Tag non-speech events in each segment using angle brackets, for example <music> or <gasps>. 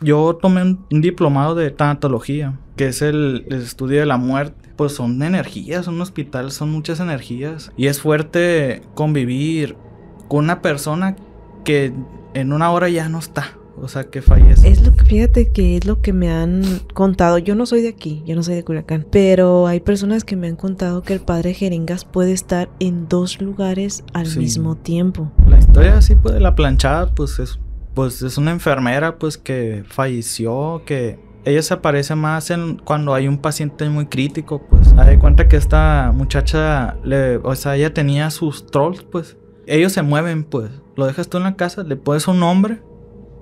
Yo tomé un, diplomado de tanatología, que es el, estudio de la muerte pues son energías, un hospital son muchas energías. Y es fuerte convivir con una persona que en una hora ya no está. O sea, que fallece. Es lo que, fíjate que es lo que me han contado. Yo no soy de aquí, yo no soy de Culiacán. Pero hay personas que me han contado que el padre Jeringas puede estar en dos lugares al mismo tiempo. La historia así, puede la planchada, pues es pues es una enfermera pues que falleció, que ella se aparece más en cuando hay un paciente muy crítico, pues. Hay cuenta que esta muchacha, le, o sea, ella tenía sus trolls, pues. Ellos se mueven, pues. Lo dejas tú en la casa, le pones un nombre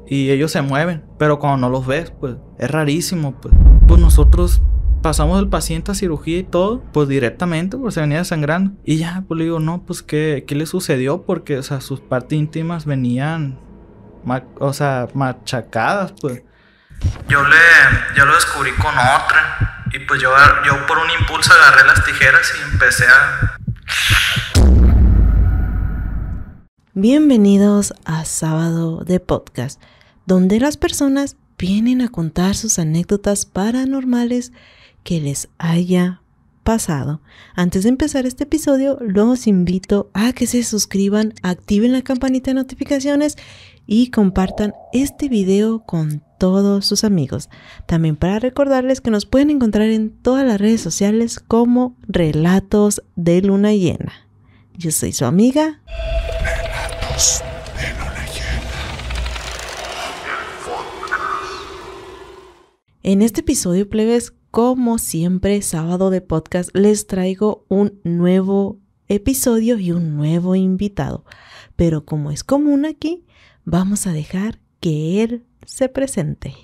y ellos se mueven. Pero cuando no los ves, pues, es rarísimo, pues. Pues nosotros pasamos el paciente a cirugía y todo, pues directamente, pues se venía sangrando. Y ya, pues le digo, no, pues, ¿qué, qué le sucedió? Porque, o sea, sus partes íntimas venían o sea, machacadas, pues. Yo le, lo descubrí con otra. Y pues yo, yo por un impulso agarré las tijeras y empecé a... Bienvenidos a Sábado de Podcast, donde las personas vienen a contar sus anécdotas paranormales que les haya pasado. Antes de empezar este episodio, los invito a que se suscriban, activen la campanita de notificaciones y compartan este video con todos sus amigos. También para recordarles que nos pueden encontrar en todas las redes sociales como Relatos de Luna Llena. Yo soy su amiga. Relatos de Luna Llena. En este episodio, plebes, como siempre, sábado de podcast, les traigo un nuevo episodio y un nuevo invitado. Pero como es común aquí, Vamos a dejar que él se presente.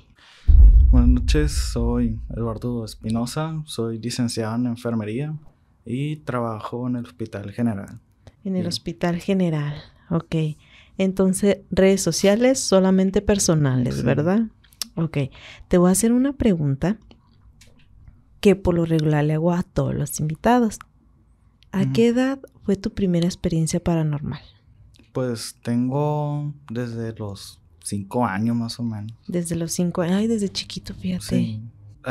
Buenas noches, soy Eduardo Espinosa, soy licenciado en enfermería y trabajo en el Hospital General. En el Hospital General, ok. Entonces, redes sociales solamente personales, ¿verdad? Ok, te voy a hacer una pregunta que por lo regular le hago a todos los invitados. ¿A qué edad fue tu primera experiencia paranormal? Pues tengo desde los cinco años más o menos. Desde los cinco años, ay, desde chiquito, fíjate. Sí.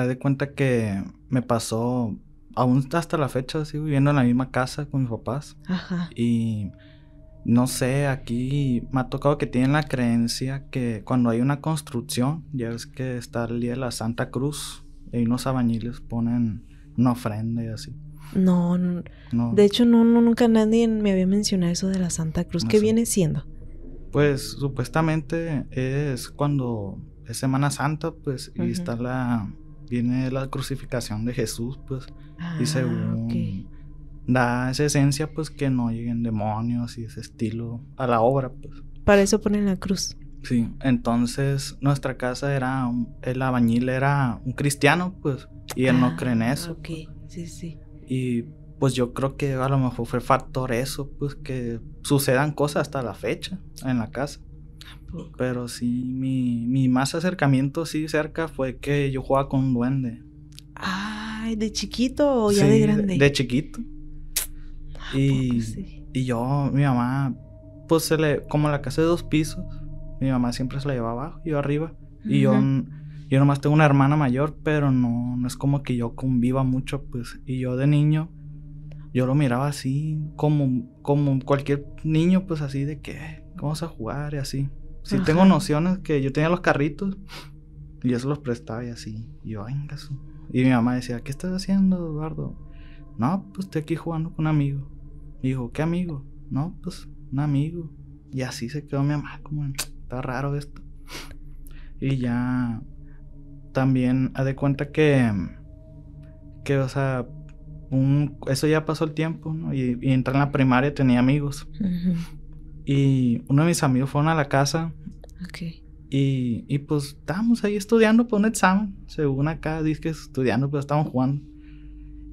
de cuenta que me pasó, aún hasta la fecha, sigo viviendo en la misma casa con mis papás. Ajá. Y no sé, aquí me ha tocado que tienen la creencia que cuando hay una construcción, ya ves que está el día de la Santa Cruz, y unos abañiles ponen una ofrenda y así. No, De hecho, no, nunca nadie me había mencionado eso de la Santa Cruz. que ¿Qué viene siendo? Pues supuestamente es cuando es Semana Santa, pues, y está la. Viene la crucificación de Jesús, pues, y ah, según. Da esa esencia, pues, que no lleguen demonios y ese estilo a la obra, pues. Para eso ponen la cruz. Sí, entonces nuestra casa era. el abañil era un cristiano, pues, y él no ah, cree en eso. Ok, sí, sí. Y pues yo creo que a lo mejor fue factor eso, pues que sucedan cosas hasta la fecha en la casa. Pero sí, mi, mi más acercamiento sí cerca fue que yo jugaba con un duende. Ay, ¿de chiquito o ya de grande? De, de chiquito. Ah, y, yo, mi mamá, pues se le, como la casa de dos pisos, mi mamá siempre se la llevaba abajo, yo arriba. Y yo yo nomás tengo una hermana mayor, pero no, no es como que yo conviva mucho, pues. Y yo de niño, yo lo miraba así, como, como cualquier niño, pues así de que vamos a jugar y así. Sí tengo nociones que yo tenía los carritos y yo se los prestaba y así. Y yo, venga, Y mi mamá decía, ¿qué estás haciendo, Eduardo? No, pues estoy aquí jugando con un amigo. Y dijo, ¿qué amigo? No, pues un amigo. Y así se quedó mi mamá, como, está raro esto. Y ya también ha de cuenta que, que o sea, un, eso ya pasó el tiempo, Y, entra en la primaria, tenía amigos. Y uno de mis amigos fueron a la casa. Y, y, pues estábamos ahí estudiando para un examen, según acá, dice que estudiando, pero pues, estábamos jugando.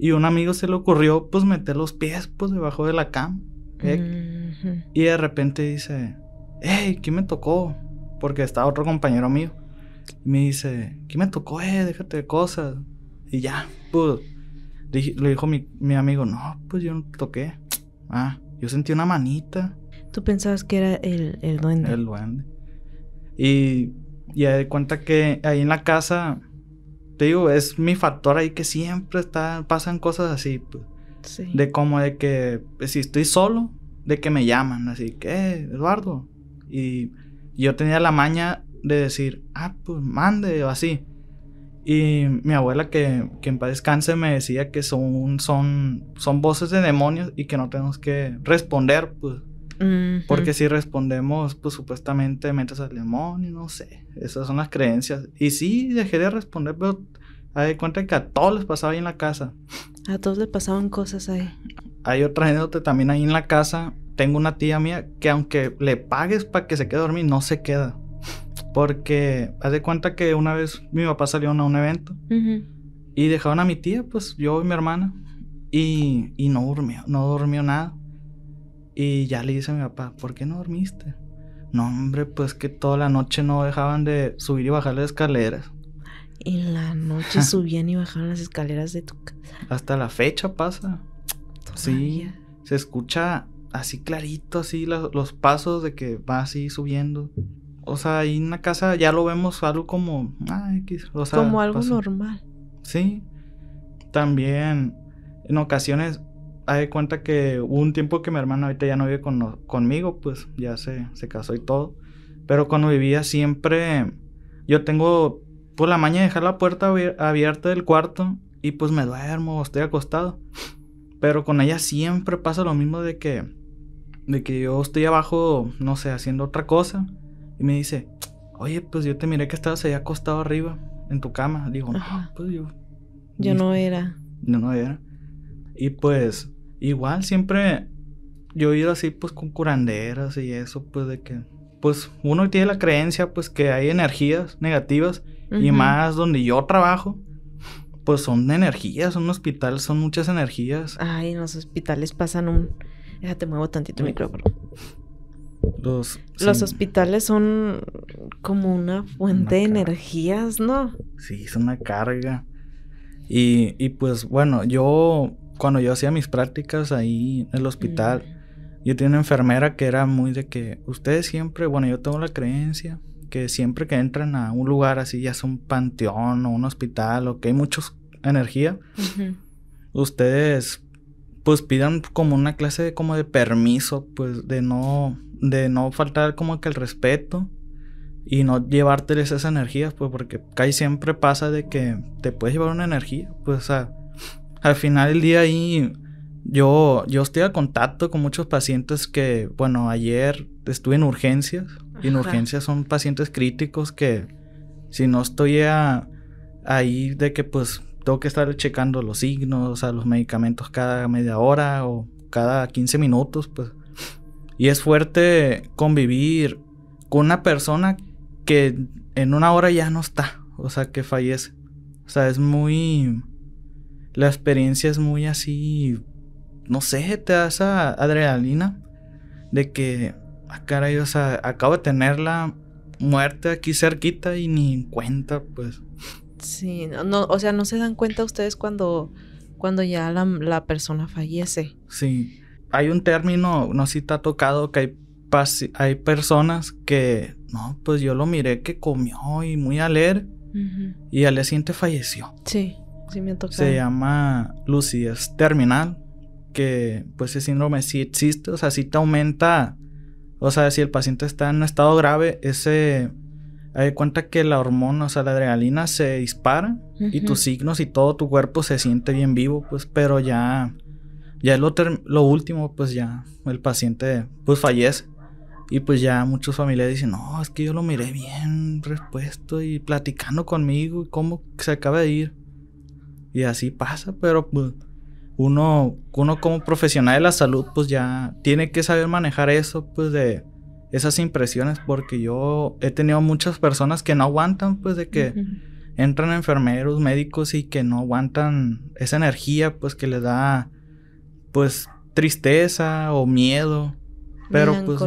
Y un amigo se le ocurrió, pues, meter los pies, pues, debajo de la cama. ¿eh? Y de repente dice, hey, ¿quién me tocó? Porque estaba otro compañero mío. Y me dice, ¿qué me tocó, eh? Déjate de cosas. Y ya, pues, le dijo mi, amigo, no, pues yo no toqué. Ah, yo sentí una manita. ¿Tú pensabas que era el, el duende? El duende. Y ya de cuenta que ahí en la casa, te digo, es mi factor ahí que siempre está, pasan cosas así, pues. Sí. De como de que pues, si estoy solo, de que me llaman, así que, eh, Eduardo. Y yo tenía la maña de decir, ah, pues mande o así. Y mi abuela, que, que, en paz descanse, me decía que son, son, son voces de demonios y que no tenemos que responder, pues. Porque si respondemos, pues supuestamente metes al demonio, no sé. Esas son las creencias. Y sí, dejé de responder, pero hay cuenta que a todos les pasaba ahí en la casa. A todos les pasaban cosas ahí. Hay otra gente también ahí en la casa. Tengo una tía mía que aunque le pagues para que se quede dormir, no se queda. Porque haz de cuenta que una vez mi papá salió a un evento y dejaron a mi tía, pues yo y mi hermana, y, no durmió, no durmió nada. Y ya le dice a mi papá, ¿por qué no dormiste? No, hombre, pues que toda la noche no dejaban de subir y bajar las escaleras. En la noche <laughs> subían y bajaban las escaleras de tu casa. Hasta la fecha pasa. Todavía. Sí. Se escucha así clarito, así los pasos de que va así subiendo o sea, ahí en la casa ya lo vemos algo como, ah, como algo normal. Sí. También en ocasiones hay cuenta que hubo un tiempo que mi hermana ahorita ya no vive conmigo, pues ya se, se casó y todo. Pero cuando vivía siempre, yo tengo por pues, la mañana dejar la puerta abierta del cuarto y pues me duermo, estoy acostado. Pero con ella siempre pasa lo mismo de que, de que yo estoy abajo, no sé, haciendo otra cosa y me dice, oye, pues yo te miré que estabas ahí acostado arriba en tu cama. Digo, no, pues yo. Yo no era. No, no era. Y pues, igual siempre yo he ido así, pues con curanderas y eso, pues de que. Pues uno tiene la creencia, pues que hay energías negativas y más donde yo trabajo, pues son energías, son hospital, son muchas energías. Ay, en los hospitales pasan un. Déjate, muevo tantito el micrófono. Los, hospitales son como una fuente de energías, ¿no? Sí, es una carga. Y, y, pues bueno, yo cuando yo hacía mis prácticas ahí en el hospital, mm. yo tenía una enfermera que era muy de que ustedes siempre, bueno, yo tengo la creencia que siempre que entran a un lugar así, ya sea un panteón o un hospital o que hay mucha energía, ustedes pues pidan como una clase de, como de permiso, pues de no, de no faltar como que el respeto y no llevárteles esas energías, pues porque casi siempre pasa de que te puedes llevar una energía, pues al final del día ahí yo, yo estoy a contacto con muchos pacientes que, bueno, ayer estuve en urgencias y en urgencias son pacientes críticos que si no estoy ahí de que pues tengo que estar checando los signos, o sea, los medicamentos cada media hora o cada 15 minutos, pues. Y es fuerte convivir con una persona que en una hora ya no está, o sea, que fallece. O sea, es muy... La experiencia es muy así, no sé, te da esa adrenalina de que, a ah, caray, o sea, acabo de tener la muerte aquí cerquita y ni en cuenta, pues. Sí, no, o sea, no se dan cuenta ustedes cuando, cuando ya la, persona fallece. Sí, hay un término, no sé si te ha tocado, que hay, hay personas que, no, pues yo lo miré que comió y muy a leer y al día siguiente falleció. Sí, sí me ha tocado. Se llama lucidez terminal, que pues ese síndrome sí existe, o sea, sí te aumenta, o sea, si el paciente está en un estado grave, ese hay cuenta que la hormona, o sea, la adrenalina se dispara y tus signos y todo tu cuerpo se siente bien vivo, pues, pero ya, ya es lo, lo último, pues ya el paciente, pues fallece. Y pues ya muchos familiares dicen, no, es que yo lo miré bien respuesto y platicando conmigo cómo se acaba de ir. Y así pasa, pero pues uno, uno como profesional de la salud, pues ya tiene que saber manejar eso, pues de esas impresiones porque yo he tenido muchas personas que no aguantan, pues de que entran enfermeros, médicos y que no aguantan esa energía, pues que les da, pues, tristeza o miedo. Pero pues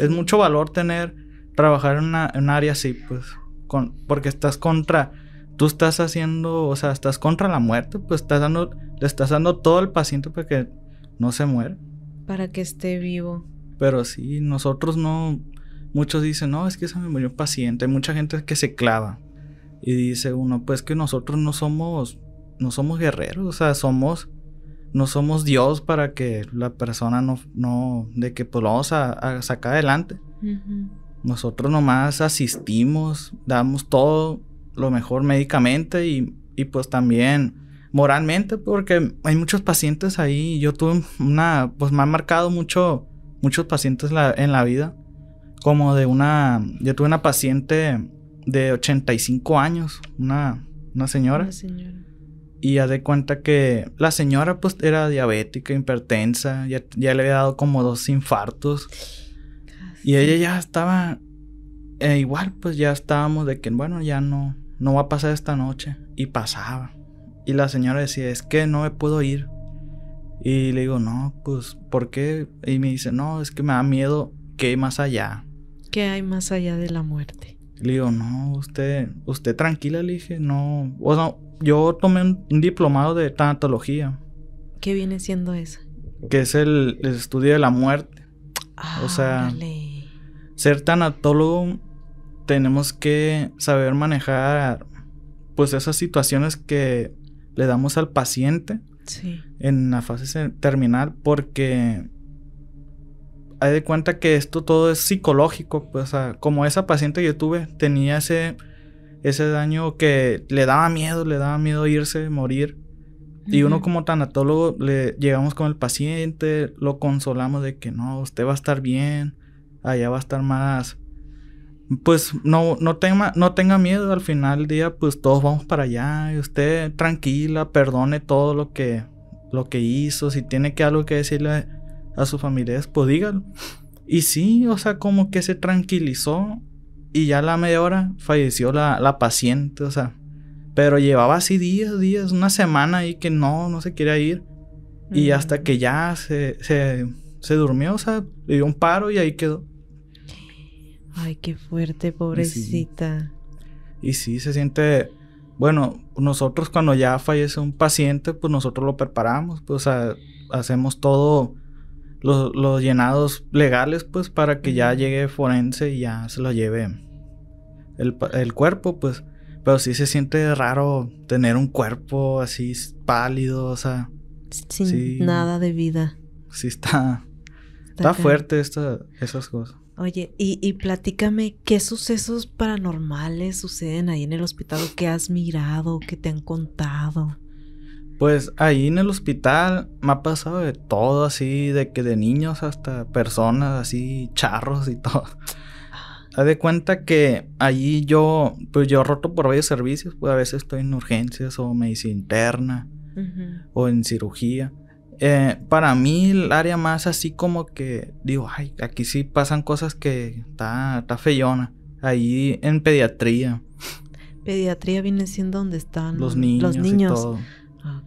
es mucho valor tener, trabajar en, un área así, pues, con, porque estás contra, tú estás haciendo, o sea, estás contra la muerte, pues estás dando, le estás dando todo al paciente para que no se muera. Para que esté vivo. Pero sí, nosotros no. Muchos dicen, no, es que es me murió un paciente. Hay mucha gente que se clava. Y dice uno, pues que nosotros no somos. No somos guerreros. O sea, somos. No somos Dios para que la persona no. no de que pues lo vamos a, sacar adelante. Nosotros nomás asistimos, damos todo lo mejor médicamente y, y pues también moralmente, porque hay muchos pacientes ahí. Yo tuve una, pues me ha marcado mucho muchos pacientes en la vida. Como de una. Yo tuve una paciente de 85 años, una, una señora. Y ya de cuenta que la señora, pues, era diabética, hipertensa, ya, ya le había dado como dos infartos. Y ella ya estaba. Eh, igual, pues ya estábamos de que, bueno, ya no, no va a pasar esta noche. Y pasaba. Y la señora decía, es que no me puedo ir. Y le digo, no, pues, ¿por qué? Y me dice, no, es que me da miedo que hay más allá. ¿Qué hay más allá de la muerte? Le digo, no, usted, usted tranquila, le dije, no. O sea, yo tomé un, diplomado de tanatología. ¿Qué viene siendo eso? Que es el, estudio de la muerte. o sea, ser tanatólogo tenemos que saber manejar pues esas situaciones que le damos al paciente en la fase terminal porque hay de cuenta que esto todo es psicológico. Pues, como esa paciente que yo tuve tenía ese, ese daño que le daba miedo, le daba miedo irse, morir. Y uno como tanatólogo le llegamos con el paciente, lo consolamos de que no, usted va a estar bien, allá va a estar más pues no, no, tenga, no tenga miedo, al final del día pues todos vamos para allá y usted tranquila, perdone todo lo que, lo que hizo, si tiene que algo que decirle a su familia, pues dígalo. Y sí, o sea, como que se tranquilizó y ya a la media hora falleció la, la paciente, o sea, pero llevaba así días, días, una semana ahí que no, no se quería ir. Y hasta que ya se, se, se durmió, o sea, dio un paro y ahí quedó. Ay, qué fuerte, pobrecita. Y sí, se siente. Bueno, nosotros cuando ya fallece un paciente, pues nosotros lo preparamos, pues hacemos todo. Los, llenados legales, pues, para que ya llegue forense y ya se lo lleve el, cuerpo, pues. Pero sí se siente raro tener un cuerpo así pálido, o sea. Sin nada de vida. Sí está. Está, fuerte esas cosas. Oye, y, y platícame, ¿qué sucesos paranormales suceden ahí en el hospital? ¿Qué has mirado? ¿Qué te han contado? Pues ahí en el hospital me ha pasado de todo, así, de que de niños hasta personas, así, charros y todo. Te de cuenta que allí yo, pues yo roto por varios servicios, pues a veces estoy en urgencias o medicina interna o en cirugía. Eh, para mí el área más así como que digo, ay, aquí sí pasan cosas que está, está feyona. Ahí en pediatría. Pediatría viene siendo donde están los niños. Los niños. Y, todo. Ah,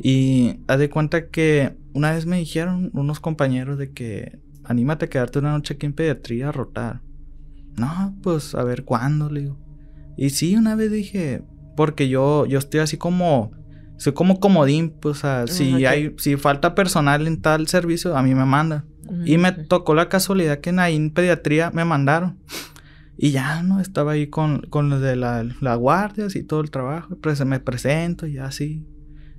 y haz de cuenta que una vez me dijeron unos compañeros de que anímate a quedarte una noche aquí en pediatría a rotar. No, pues a ver cuándo, le digo. Y sí, una vez dije, porque yo, yo estoy así como soy como comodín, pues, o sea, si hay, si falta personal en tal servicio, a mí me manda. Y me tocó la casualidad que en ahí en pediatría me mandaron. Y ya, ¿no? Estaba ahí con, con los de la, la guardia, todo el trabajo. Pues, me presento, y así.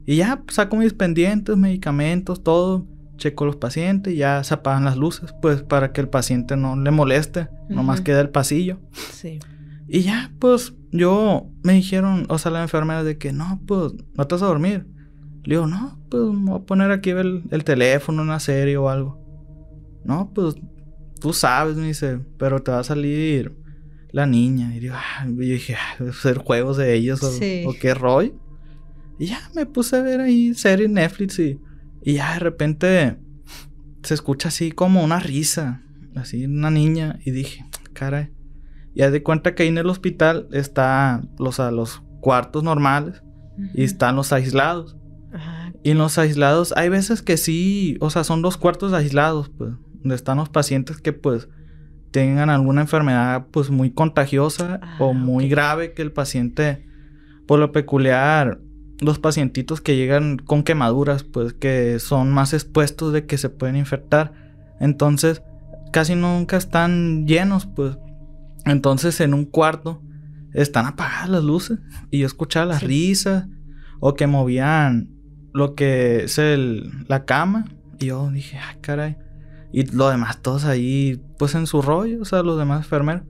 Y ya pues, saco mis pendientes, medicamentos, todo. Checo los pacientes ya se apagan las luces, pues para que el paciente no le moleste. Nomás queda el pasillo. Sí. Y ya, pues yo me dijeron, o sea, la enfermera de que no, pues no te vas a dormir. Le digo, no, pues me voy a poner aquí el, teléfono, una serie o algo. No, pues tú sabes, me dice, pero te va a salir la niña. Y yo, ah, dije, hacer ah, juegos de ellos o, sí. o, qué rollo. Y ya me puse a ver ahí series Netflix y, y ya de repente se escucha así como una risa, así una niña. Y dije, caray. Y haz de cuenta que ahí en el hospital están los, los cuartos normales y están los aislados. Ah, y los aislados hay veces que sí, o sea, son dos cuartos aislados, pues, donde están los pacientes que pues tengan alguna enfermedad pues muy contagiosa ah, o muy grave que el paciente, por lo peculiar, los pacientitos que llegan con quemaduras, pues que son más expuestos de que se pueden infectar. Entonces, casi nunca están llenos, pues. Entonces en un cuarto están apagadas las luces y yo escuchaba las risas o que movían lo que es la cama y yo dije, ay ah, caray. Y lo demás, todos ahí, pues en su rollo, o sea, los demás enfermeros.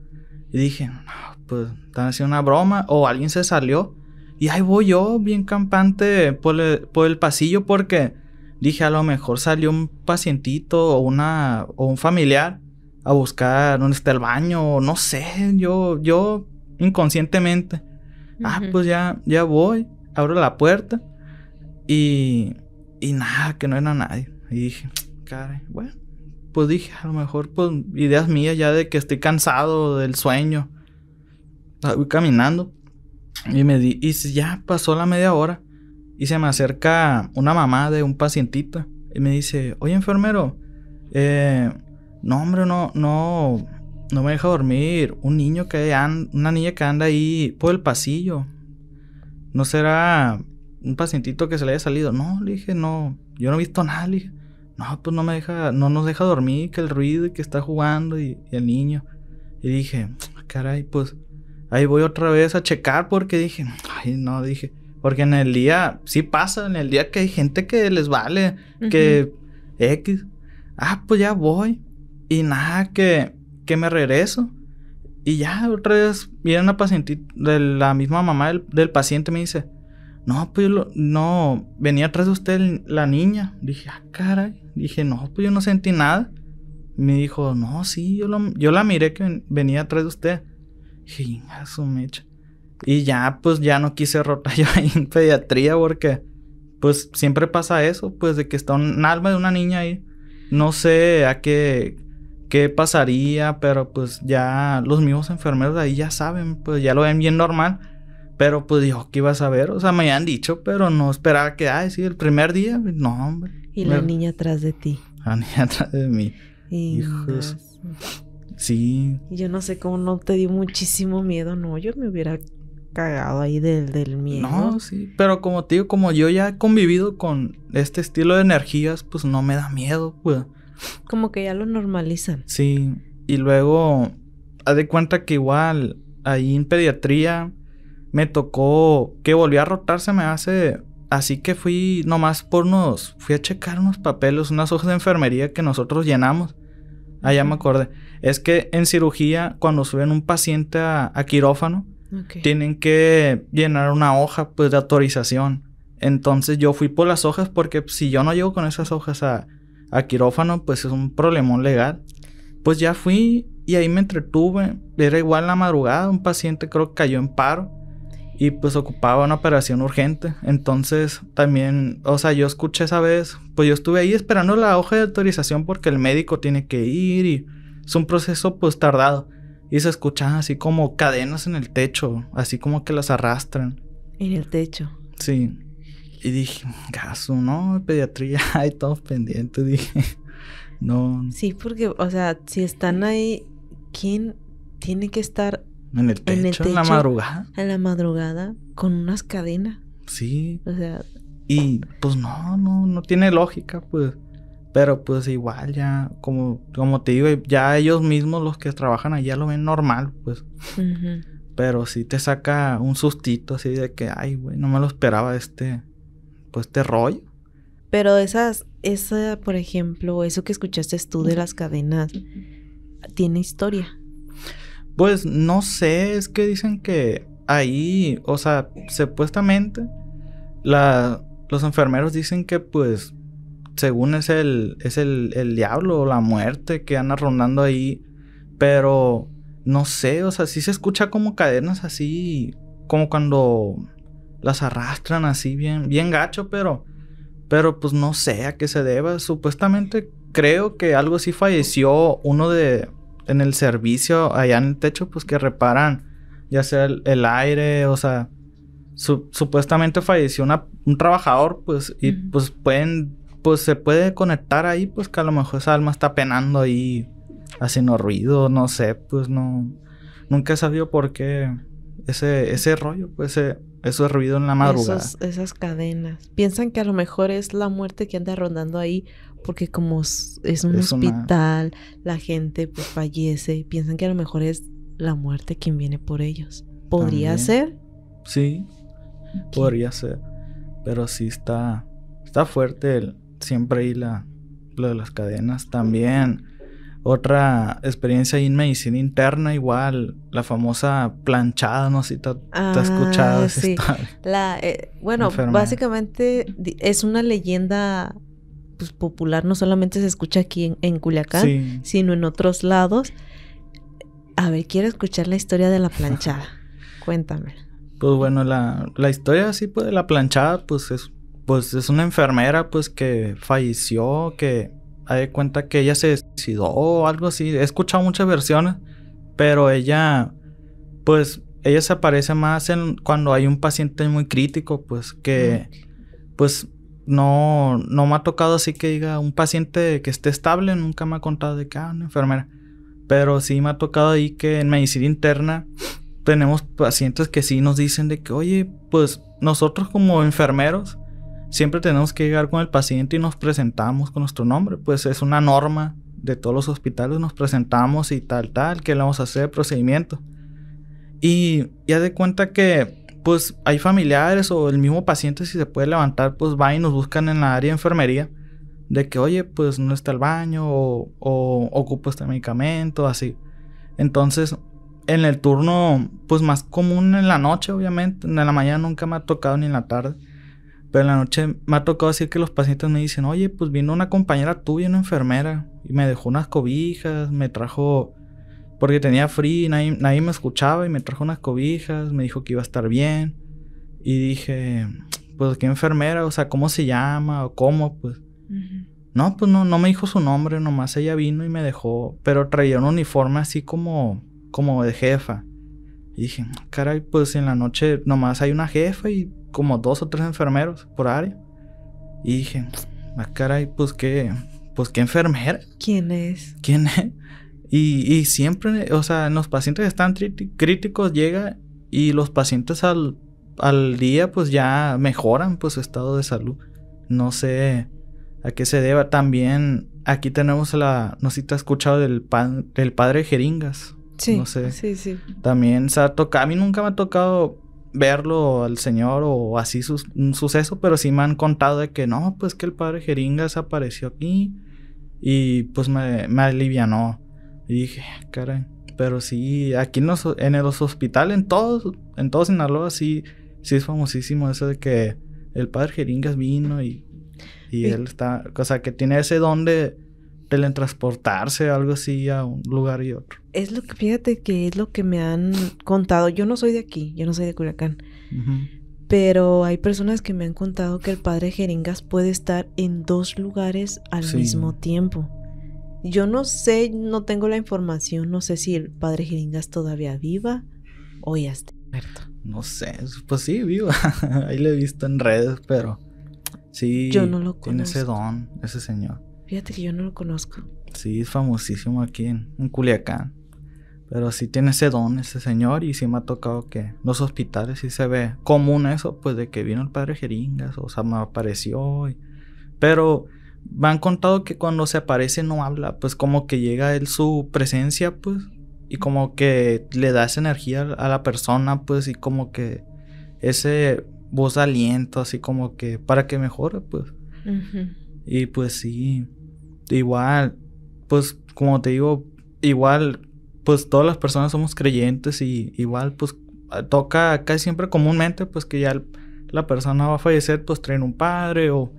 Y dije, no, pues están haciendo una broma o alguien se salió. Y ahí voy yo, bien campante, por el, pasillo porque dije, a lo mejor salió un pacientito o, una, o un familiar a buscar dónde está el baño, no sé, yo, yo inconscientemente, ah, pues ya, ya voy, abro la puerta y, y nada, que no era nadie. Y dije, caray, bueno, pues dije, a lo mejor, pues, ideas mías ya de que estoy cansado del sueño. Ah, voy caminando y me di, y ya pasó la media hora y se me acerca una mamá de un pacientito y me dice, oye enfermero, eh, no, hombre, no, no, no me deja dormir. Un niño que anda, una niña que anda ahí por el pasillo. ¿No será un pacientito que se le haya salido? No, le dije, no, yo no he visto nada, le dije. No, pues no me deja, no nos deja dormir, que el ruido que está jugando y, el niño. Y dije, ah, caray, pues ahí voy otra vez a checar porque dije, ay, no, dije, porque en el día, sí pasa, en el día que hay gente que les vale, que X. Ah, pues ya voy. Y nada, que, que me regreso. Y ya otra vez viene una pacientita, de la misma mamá del, paciente me dice, no, pues no, venía atrás de usted la niña. Dije, ah, caray. Dije, no, pues yo no sentí nada. Me dijo, no, sí, yo, yo la miré que venía atrás de usted. Dije, mecha. Y ya, pues ya no quise rotar <laughs> yo ahí en pediatría porque, pues siempre pasa eso, pues de que está un alma de una niña ahí. No sé a qué, qué pasaría, pero pues ya los mismos enfermeros de ahí ya saben, pues ya lo ven bien normal. Pero pues dijo, ¿qué iba a saber? O sea, me habían dicho, pero no esperaba que, ay, sí, el primer día, no, hombre. Y la niña atrás de ti. La niña <laughs> atrás de mí. Hijos. Sí. Yo no sé cómo no te dio muchísimo miedo, no, yo me hubiera cagado ahí del, del miedo. No, sí, pero como te digo, como yo ya he convivido con este estilo de energías, pues no me da miedo, pues. Como que ya lo normalizan. Sí. Y luego, haz de cuenta que igual, ahí en pediatría, me tocó que volví a rotarse, me hace. Así que fui nomás por unos. Fui a checar unos papeles, unas hojas de enfermería que nosotros llenamos. Allá me acordé. Es que en cirugía, cuando suben un paciente a, quirófano, tienen que llenar una hoja pues, de autorización. Entonces yo fui por las hojas porque pues, si yo no llego con esas hojas a, a quirófano, pues es un problemón legal. Pues ya fui y ahí me entretuve. Era igual la madrugada, un paciente creo que cayó en paro y pues ocupaba una operación urgente. Entonces también, o sea, yo escuché esa vez, pues yo estuve ahí esperando la hoja de autorización porque el médico tiene que ir y es un proceso pues tardado. Y se escuchan así como cadenas en el techo, así como que las arrastran. En el techo. Sí. Y dije, caso, ¿no? Pediatría, <laughs> hay todos pendientes, dije. No. Sí, porque, o sea, si están ahí, ¿quién tiene que estar en el techo, en, la madrugada? En la madrugada, con unas cadenas. Sí. O sea. Y pues no, no, no tiene lógica, pues. Pero pues igual ya, como, como te digo, ya ellos mismos los que trabajan allá lo ven normal, pues. Pero si te saca un sustito así de que, ay, güey, no me lo esperaba este, este rollo. Pero esas, esa, por ejemplo, eso que escuchaste tú de las cadenas, ¿tiene historia? Pues no sé, es que dicen que ahí, o sea, supuestamente, la, los enfermeros dicen que pues, según es el, es el, el diablo o la muerte que anda rondando ahí, pero no sé, o sea, sí se escucha como cadenas así, como cuando las arrastran así bien, bien gacho, pero, pero pues no sé a qué se deba. Supuestamente creo que algo así falleció uno de, en el servicio allá en el techo, pues que reparan ya sea el, aire, o sea, supuestamente falleció un trabajador, pues, y pues pueden, pues se puede conectar ahí, pues que a lo mejor esa alma está penando ahí, haciendo ruido, no sé, pues no, nunca he sabido por qué ese, ese rollo, pues eso es ruido en la madrugada. esas cadenas. Piensan que a lo mejor es la muerte que anda rondando ahí, porque como es un hospital, la gente pues fallece. Piensan que a lo mejor es la muerte quien viene por ellos. ¿Podría ser? Sí, podría ser. Pero sí está, está fuerte el, siempre ahí la, lo de las cadenas. También otra experiencia ahí en medicina interna, igual, la famosa planchada, no sé si te, has ah, escuchado La, eh, bueno, básicamente es una leyenda pues, popular, no solamente se escucha aquí en, Culiacán, sino en otros lados. A ver, quiero escuchar la historia de la planchada. <laughs> Cuéntame. Pues bueno, la, historia así, pues, de la planchada, pues es, pues es una enfermera, pues que falleció, que hay cuenta que ella se suicidó o algo así. He escuchado muchas versiones, pero ella, pues, ella se aparece más en cuando hay un paciente muy crítico, pues, que, pues, no, no me ha tocado así que diga un paciente que esté estable, nunca me ha contado de que, ah, una enfermera. Pero sí me ha tocado ahí que en medicina interna tenemos pacientes que sí nos dicen de que, oye, pues nosotros como enfermeros siempre tenemos que llegar con el paciente y nos presentamos con nuestro nombre, pues es una norma de todos los hospitales, nos presentamos y tal, tal, que le vamos a hacer, procedimiento. Y ya de cuenta que pues hay familiares o el mismo paciente si se puede levantar, pues va y nos buscan en la área de enfermería de que, oye, pues no está el baño o, o ocupo este medicamento, así. Entonces, en el turno, pues más común en la noche, obviamente, en la mañana nunca me ha tocado ni en la tarde en la noche me ha tocado decir que los pacientes me dicen, oye, pues vino una compañera tuya, una enfermera, y me dejó unas cobijas, me trajo, porque tenía frío, nadie, me escuchaba y me trajo unas cobijas, me dijo que iba a estar bien. Y dije, pues qué enfermera, o sea, ¿cómo se llama? ¿O cómo? Pues... No, pues no, no me dijo su nombre, nomás ella vino y me dejó, pero traía un uniforme así como, como de jefa. Y dije, caray, pues en la noche nomás hay una jefa y como dos o tres enfermeros por área. Y dije, ah, caray, pues qué, pues qué enfermera. ¿Quién es? ¿Quién es? Y, y siempre, o sea, los pacientes que están críticos llega y los pacientes al, al día pues ya mejoran pues su estado de salud. No sé a qué se deba. También aquí tenemos la, no sé si te has escuchado del, pan, del padre Jeringas. Sí, no sé. sí, sí. También se ha tocado, a mí nunca me ha tocado verlo al señor o así un suceso, pero sí me han contado de que no, pues que el padre Jeringas apareció aquí y pues me, alivianó. Y dije, ah, caray, pero sí, aquí en los, en los hospitales, en todos, en todos Sinaloa, sí, sí es famosísimo eso de que el padre Jeringas vino y, y él está, cosa que tiene ese don de, teletransportarse, algo así, a un lugar y otro. Es lo que, fíjate que es lo que me han contado. Yo no soy de aquí, yo no soy de Culiacán. Pero hay personas que me han contado que el padre Jeringas puede estar en dos lugares al mismo tiempo. Yo no sé, no tengo la información, no sé si el padre Jeringas todavía viva o ya está No sé, pues sí, viva. <laughs> Ahí lo he visto en redes, pero sí. Yo no lo ese don, ese señor. Fíjate que yo no lo conozco. Sí, es famosísimo aquí en, Culiacán. Pero sí tiene ese don ese señor y sí me ha tocado que los hospitales sí se ve común eso, pues de que vino el padre Jeringas, o sea, me apareció. Pero me han contado que cuando se aparece no habla, pues como que llega él su presencia, pues, y como que le da esa energía a la persona, pues, y como que ese voz aliento, así como que para que mejore, pues. Y pues sí, igual, pues como te digo, igual, pues todas las personas somos creyentes y igual, pues ah, toca casi siempre comúnmente, pues que ya la persona va a fallecer, pues traen un padre o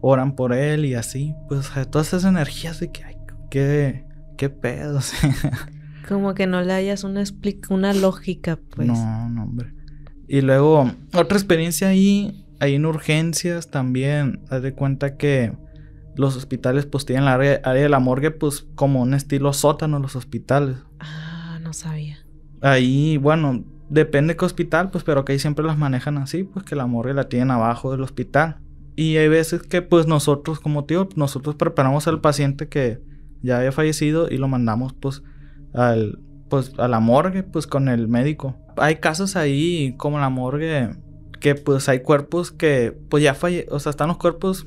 oran por él y así, pues todas esas energías de que, ay, qué, qué pedo, <laughs> Como que no le hayas una, una lógica, pues. No, no, hombre. Y luego, otra experiencia ahí, ahí en urgencias también, haz de cuenta que los hospitales pues tienen la área, de la morgue pues como un estilo sótano los hospitales. Ah, no sabía. Ahí, bueno, depende qué hospital, pues pero que ahí siempre las manejan así, pues que la morgue la tienen abajo del hospital. Y hay veces que pues nosotros como tío, nosotros preparamos al paciente que ya había fallecido y lo mandamos pues al pues a la morgue pues con el médico. Hay casos ahí como la morgue que pues hay cuerpos que pues ya falle, o sea, están los cuerpos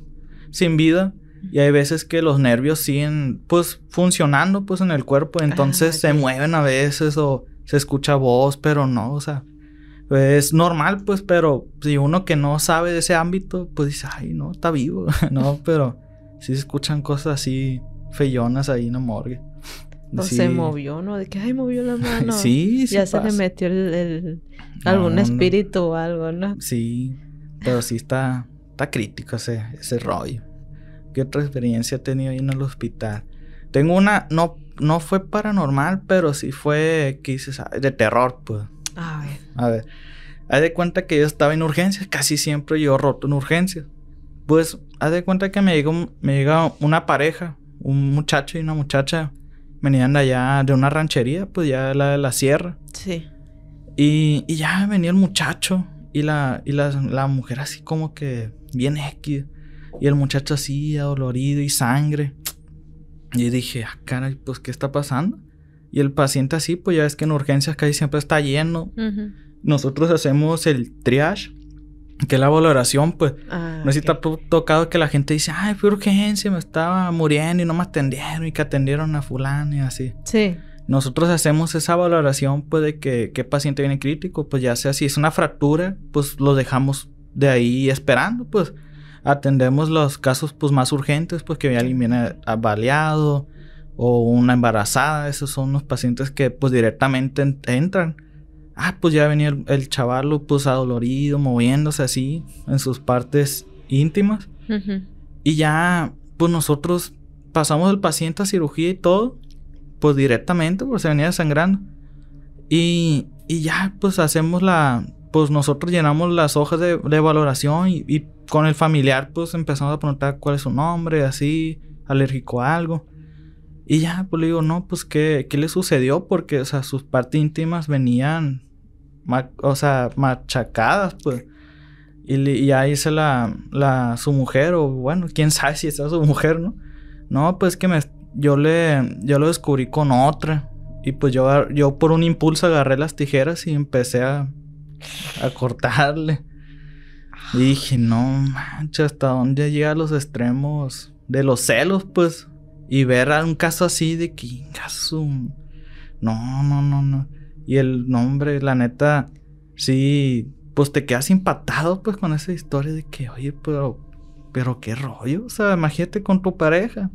sin vida y hay veces que los nervios siguen, pues, funcionando, pues, en el cuerpo. Entonces se mueven a veces o se escucha voz, pero no, o sea, es normal, pues, pero si uno que no sabe de ese ámbito, pues dice, ay, no, está vivo, <laughs> ¿no? Pero sí se escuchan cosas así feyonas ahí en la morgue. O se movió, ¿no? De que, ay, movió la <laughs> mano. sí, sí. Ya se le metió el, algún espíritu o algo, ¿no? Sí, pero sí está, está crítico ese, ese rollo otra experiencia he tenido ahí en el hospital. Tengo una, no, no fue paranormal, pero sí fue, que ah, de terror, pues. A ver. A ver. Haz de cuenta que yo estaba en urgencias, casi siempre yo roto en urgencias. Pues, haz de cuenta que me llega, me llega una pareja, un muchacho y una muchacha, venían de allá de una ranchería, pues ya de la de la sierra. Sí. Y, y ya venía el muchacho y la, y la, la mujer así como que bien equis y el muchacho así, dolorido y sangre. Y dije, ah, caray, pues, ¿qué está pasando? Y el paciente así, pues ya ves que en urgencias casi siempre está lleno. Nosotros hacemos el triage, que es la valoración, pues. Ah, no sé si está tocado que la gente dice, ay, fue urgencia, me estaba muriendo y no me atendieron y que atendieron a fulano y así. Sí. Nosotros hacemos esa valoración, pues, de que qué paciente viene crítico, pues ya sea si es una fractura, pues lo dejamos de ahí esperando, pues atendemos los casos pues, más urgentes, pues que alguien viene baleado o una embarazada, esos son los pacientes que pues directamente entran. Ah, pues ya venía el, chaval pues adolorido, moviéndose así en sus partes íntimas. Y ya pues nosotros pasamos el paciente a cirugía y todo, pues directamente, porque se venía sangrando. Y, y ya pues hacemos la, pues nosotros llenamos las hojas de, de valoración y, y con el familiar, pues empezamos a preguntar cuál es su nombre, así, alérgico a algo. Y ya, pues le digo, no, pues ¿qué, qué le sucedió? Porque, o sea, sus partes íntimas venían, o sea, machacadas, pues. Y, ahí se la, la, su mujer, o bueno, quién sabe si está su <laughs> mujer, ¿no? No, pues que me, yo le, yo lo descubrí con otra. Y pues yo, yo por un impulso agarré las tijeras y empecé a, a cortarle dije, no manches, ¿hasta dónde llega a los extremos de los celos, pues? Y ver a un caso así de que, caso, no, no, no, no. Y el nombre, la neta, sí, pues te quedas empatado pues, con esa historia de que, oye, pero, pero qué rollo, o sea, imagínate con tu pareja.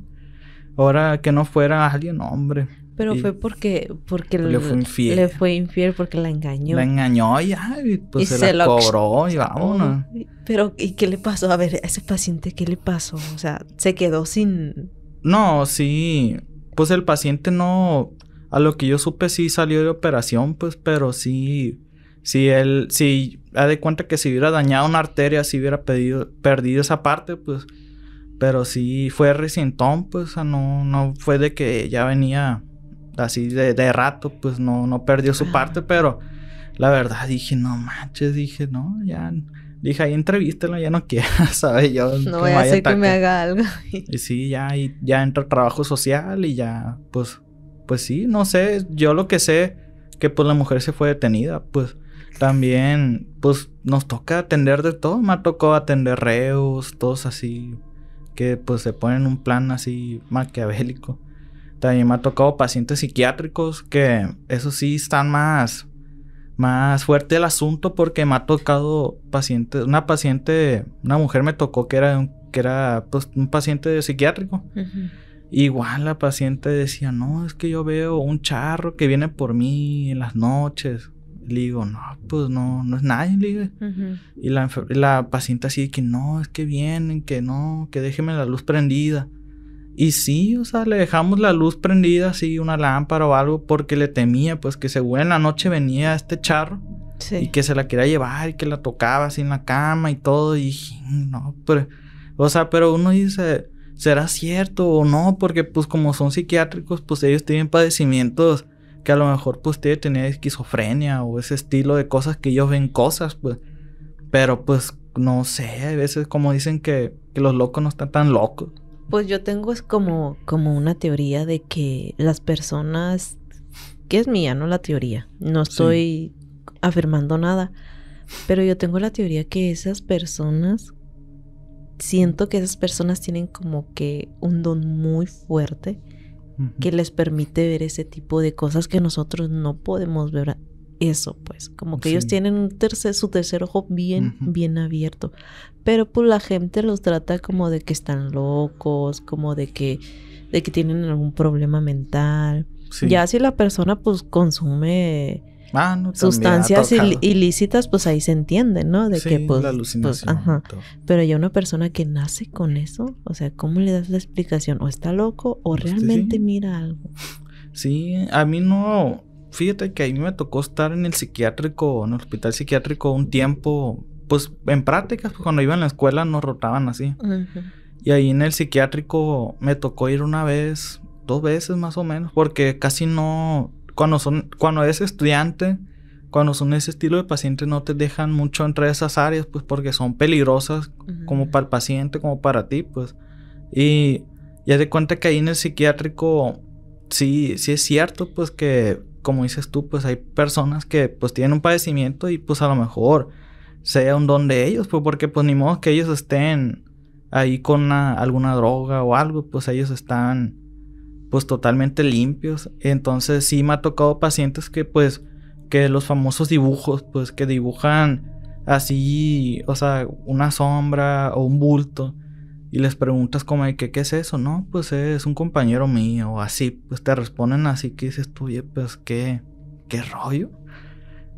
Ahora que no fuera alguien, hombre. Pero fue porque, porque le, fue infiel. porque la engañó. La engañó y, pues se, cobró y vámonos. Pero, ¿y qué le pasó? A ver, a ese paciente, ¿qué le pasó? O sea, se quedó sin. No, sí. Pues el paciente no. A lo que yo supe, sí salió de operación, pues, pero sí. Si él, si ha de cuenta que si hubiera dañado una arteria, si hubiera perdido esa parte, pues, pero sí fue recientón, pues, no, no fue de que ya venía así de, de rato, pues no, no perdió su parte, pero la verdad dije, no manches, dije, no, ya. Dije, ahí entrevístelo, ya no quieras <laughs> ¿sabes? Yo. No voy a hacer que me haga algo. <laughs> y sí, ya, y ya entra trabajo social y ya, pues, pues sí, no sé. Yo lo que sé que pues la mujer se fue detenida, pues también, pues nos toca atender de todo. Me tocó atender reos, todos así, que pues se ponen un plan así maquiavélico. También me ha tocado pacientes psiquiátricos que eso sí están más, más fuerte el asunto porque me ha tocado pacientes, una paciente, una mujer me tocó que era un, que era pues, un paciente psiquiátrico. Igual la paciente decía, no, es que yo veo un charro que viene por mí en las noches. Le digo, no, pues no, no es nadie, Y la, la paciente así que no, es que vienen, que no, que déjeme la luz prendida. Y sí, o sea, le dejamos la luz prendida, así, una lámpara o algo, porque le temía, pues, que según en la noche venía este charro y que se la quería llevar y que la tocaba así en la cama y todo. Y mm, no, pero, o sea, pero uno dice, ¿será cierto o no? Porque, pues, como son psiquiátricos, pues ellos tienen padecimientos que a lo mejor, pues, tienen esquizofrenia o ese estilo de cosas que ellos ven cosas, pues. Pero, pues, no sé, a veces, como dicen que los locos no están tan locos. Pues yo tengo es como, como una teoría de que las personas, que es mía, no la teoría, no estoy afirmando nada, pero yo tengo la teoría que esas personas, siento que esas personas tienen como que un don muy fuerte que les permite ver ese tipo de cosas que nosotros no podemos ver eso, pues, como que ellos tienen un su tercer ojo bien, bien abierto. Pero pues la gente los trata como de que están locos, como de que, de que tienen algún problema mental. Ya si la persona pues consume ah, sustancias ilícitas, pues ahí se entiende, ¿no? De que pues, pues Pero ya una persona que nace con eso, o sea, ¿cómo le das la explicación? O está loco o pues, realmente mira algo. Sí, a mí no fíjate que a mí me tocó estar en el psiquiátrico, en el hospital psiquiátrico un tiempo, pues en prácticas, pues, cuando iba en la escuela nos rotaban así. Y ahí en el psiquiátrico me tocó ir una vez, dos veces más o menos, porque casi no, cuando son, cuando es estudiante, cuando son ese estilo de pacientes no te dejan mucho entre esas áreas, pues porque son peligrosas como para el paciente, como para ti, pues. Y ya de cuenta que ahí en el psiquiátrico sí, sí es cierto, pues que como dices tú, pues hay personas que pues tienen un padecimiento y pues a lo mejor sea un don de ellos, pues porque pues ni modo que ellos estén ahí con alguna droga o algo, pues ellos están pues totalmente limpios. Entonces sí me ha tocado pacientes que pues que los famosos dibujos, pues que dibujan así, o sea, una sombra o un bulto y les preguntas como ¿qué es eso? No, pues es un compañero mío, así, pues te responden así que dices tú, oye, pues qué, qué rollo.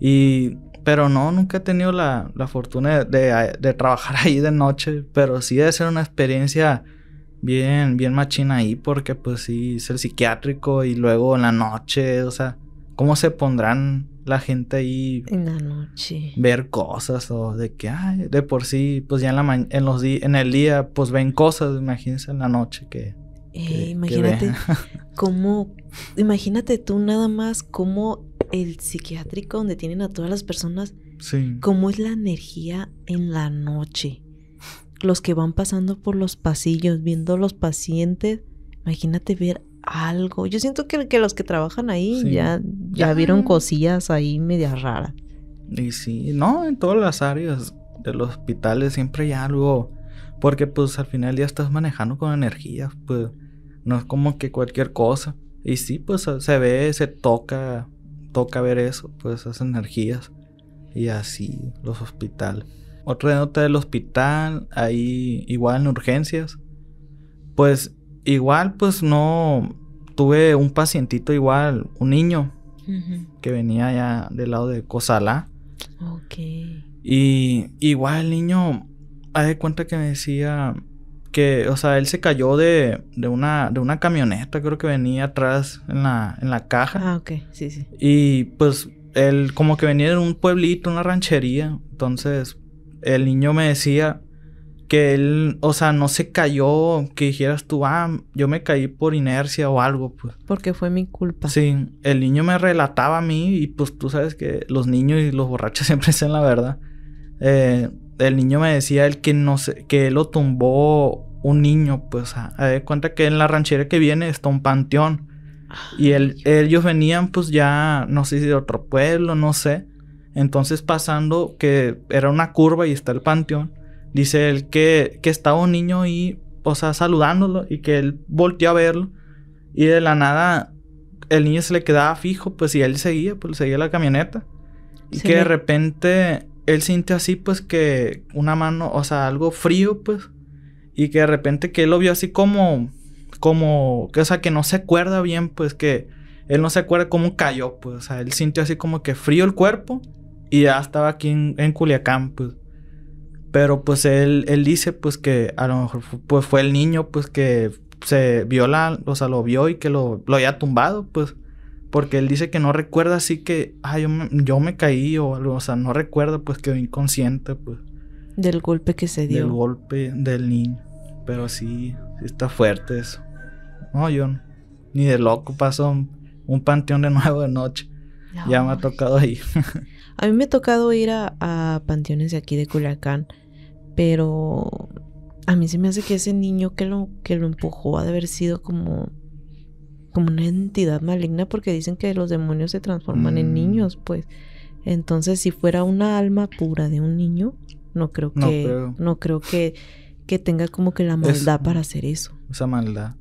Y, pero no, nunca he tenido la, fortuna de, trabajar <laughs> ahí de noche, pero sí de ser una experiencia bien, bien machina ahí, porque pues sí, es el psiquiátrico y luego en la noche, o sea, ¿cómo se pondrán la gente ahí. En la noche. Ver cosas o de que, ay, de por sí, pues ya en, la en, los en el día, pues ven cosas, imagínense en la noche que. Eh, imagínate <laughs> cómo. Imagínate tú nada más cómo el psiquiátrico donde tienen a todas las personas. Sí. ¿Cómo es la energía en la noche? Los que van pasando por los pasillos, viendo los pacientes. Imagínate ver algo. Yo siento que, los que trabajan ahí ya, ya, vieron cosillas ahí medias raras. Y sí, no, en todas las áreas de los hospitales siempre hay algo. Porque pues al final ya estás manejando con energía, pues no es como que cualquier cosa. Y sí, pues se ve, se toca, toca ver eso, pues esas energías. Y así los hospitales. Otra nota del hospital, ahí igual en urgencias. Pues Igual, pues no. Tuve un pacientito igual, un niño, que venía ya del lado de Cosala Ok. Y igual el niño, haz de cuenta que me decía que, o sea, él se cayó de, de, una, de una camioneta, creo que venía atrás en la, en la caja. Ah, ok, sí, sí. Y pues él como que venía en un pueblito, una ranchería. Entonces, el niño me decía que él, o sea, no se cayó, que dijeras tú, ah, yo me caí por inercia o algo, pues. Porque fue mi culpa. Sí, el niño me relataba a mí y pues tú sabes que los niños y los borrachos <laughs> siempre dicen la verdad. Eh, el niño me decía él que no sé, que él lo tumbó un niño, pues, a, ah, a de cuenta que en la ranchera que viene está un panteón. y él, ellos venían, pues ya, no sé si de otro pueblo, no sé. Entonces pasando que era una curva y está el panteón Dice él que, que estaba un niño y, o sea, saludándolo y que él volteó a verlo y de la nada el niño se le quedaba fijo, pues y él seguía, pues seguía la camioneta. Y que de repente él sintió así, pues que una mano, o sea, algo frío, pues. Y que de repente que él lo vio así como, como, que, o sea, que no se acuerda bien, pues que él no se acuerda cómo cayó, pues. O sea, él sintió así como que frío el cuerpo y ya estaba aquí en Culiacán, pues. Pero pues él, él dice pues que a lo mejor pues, fue el niño pues que se viola, o sea, lo vio y que lo, lo había tumbado, pues. Porque él dice que no recuerda así que, ah, yo me, caí o algo, o sea, no recuerdo, pues quedó inconsciente, pues. Del golpe que se dio. Del golpe del niño. Pero sí, sí está fuerte eso. No, yo ni de loco paso un, panteón de nuevo de noche. ya me ha tocado ir. a mí me ha tocado ir a panteones de aquí de Culiacán. Pero a mí se me hace que ese niño que lo, que lo empujó ha de haber sido como, como una entidad maligna porque dicen que los demonios se transforman en mm. niños, pues. Entonces, si fuera una alma pura de un niño, no creo que, no creo, que, que, tenga como que la maldad para hacer eso. Esa maldad.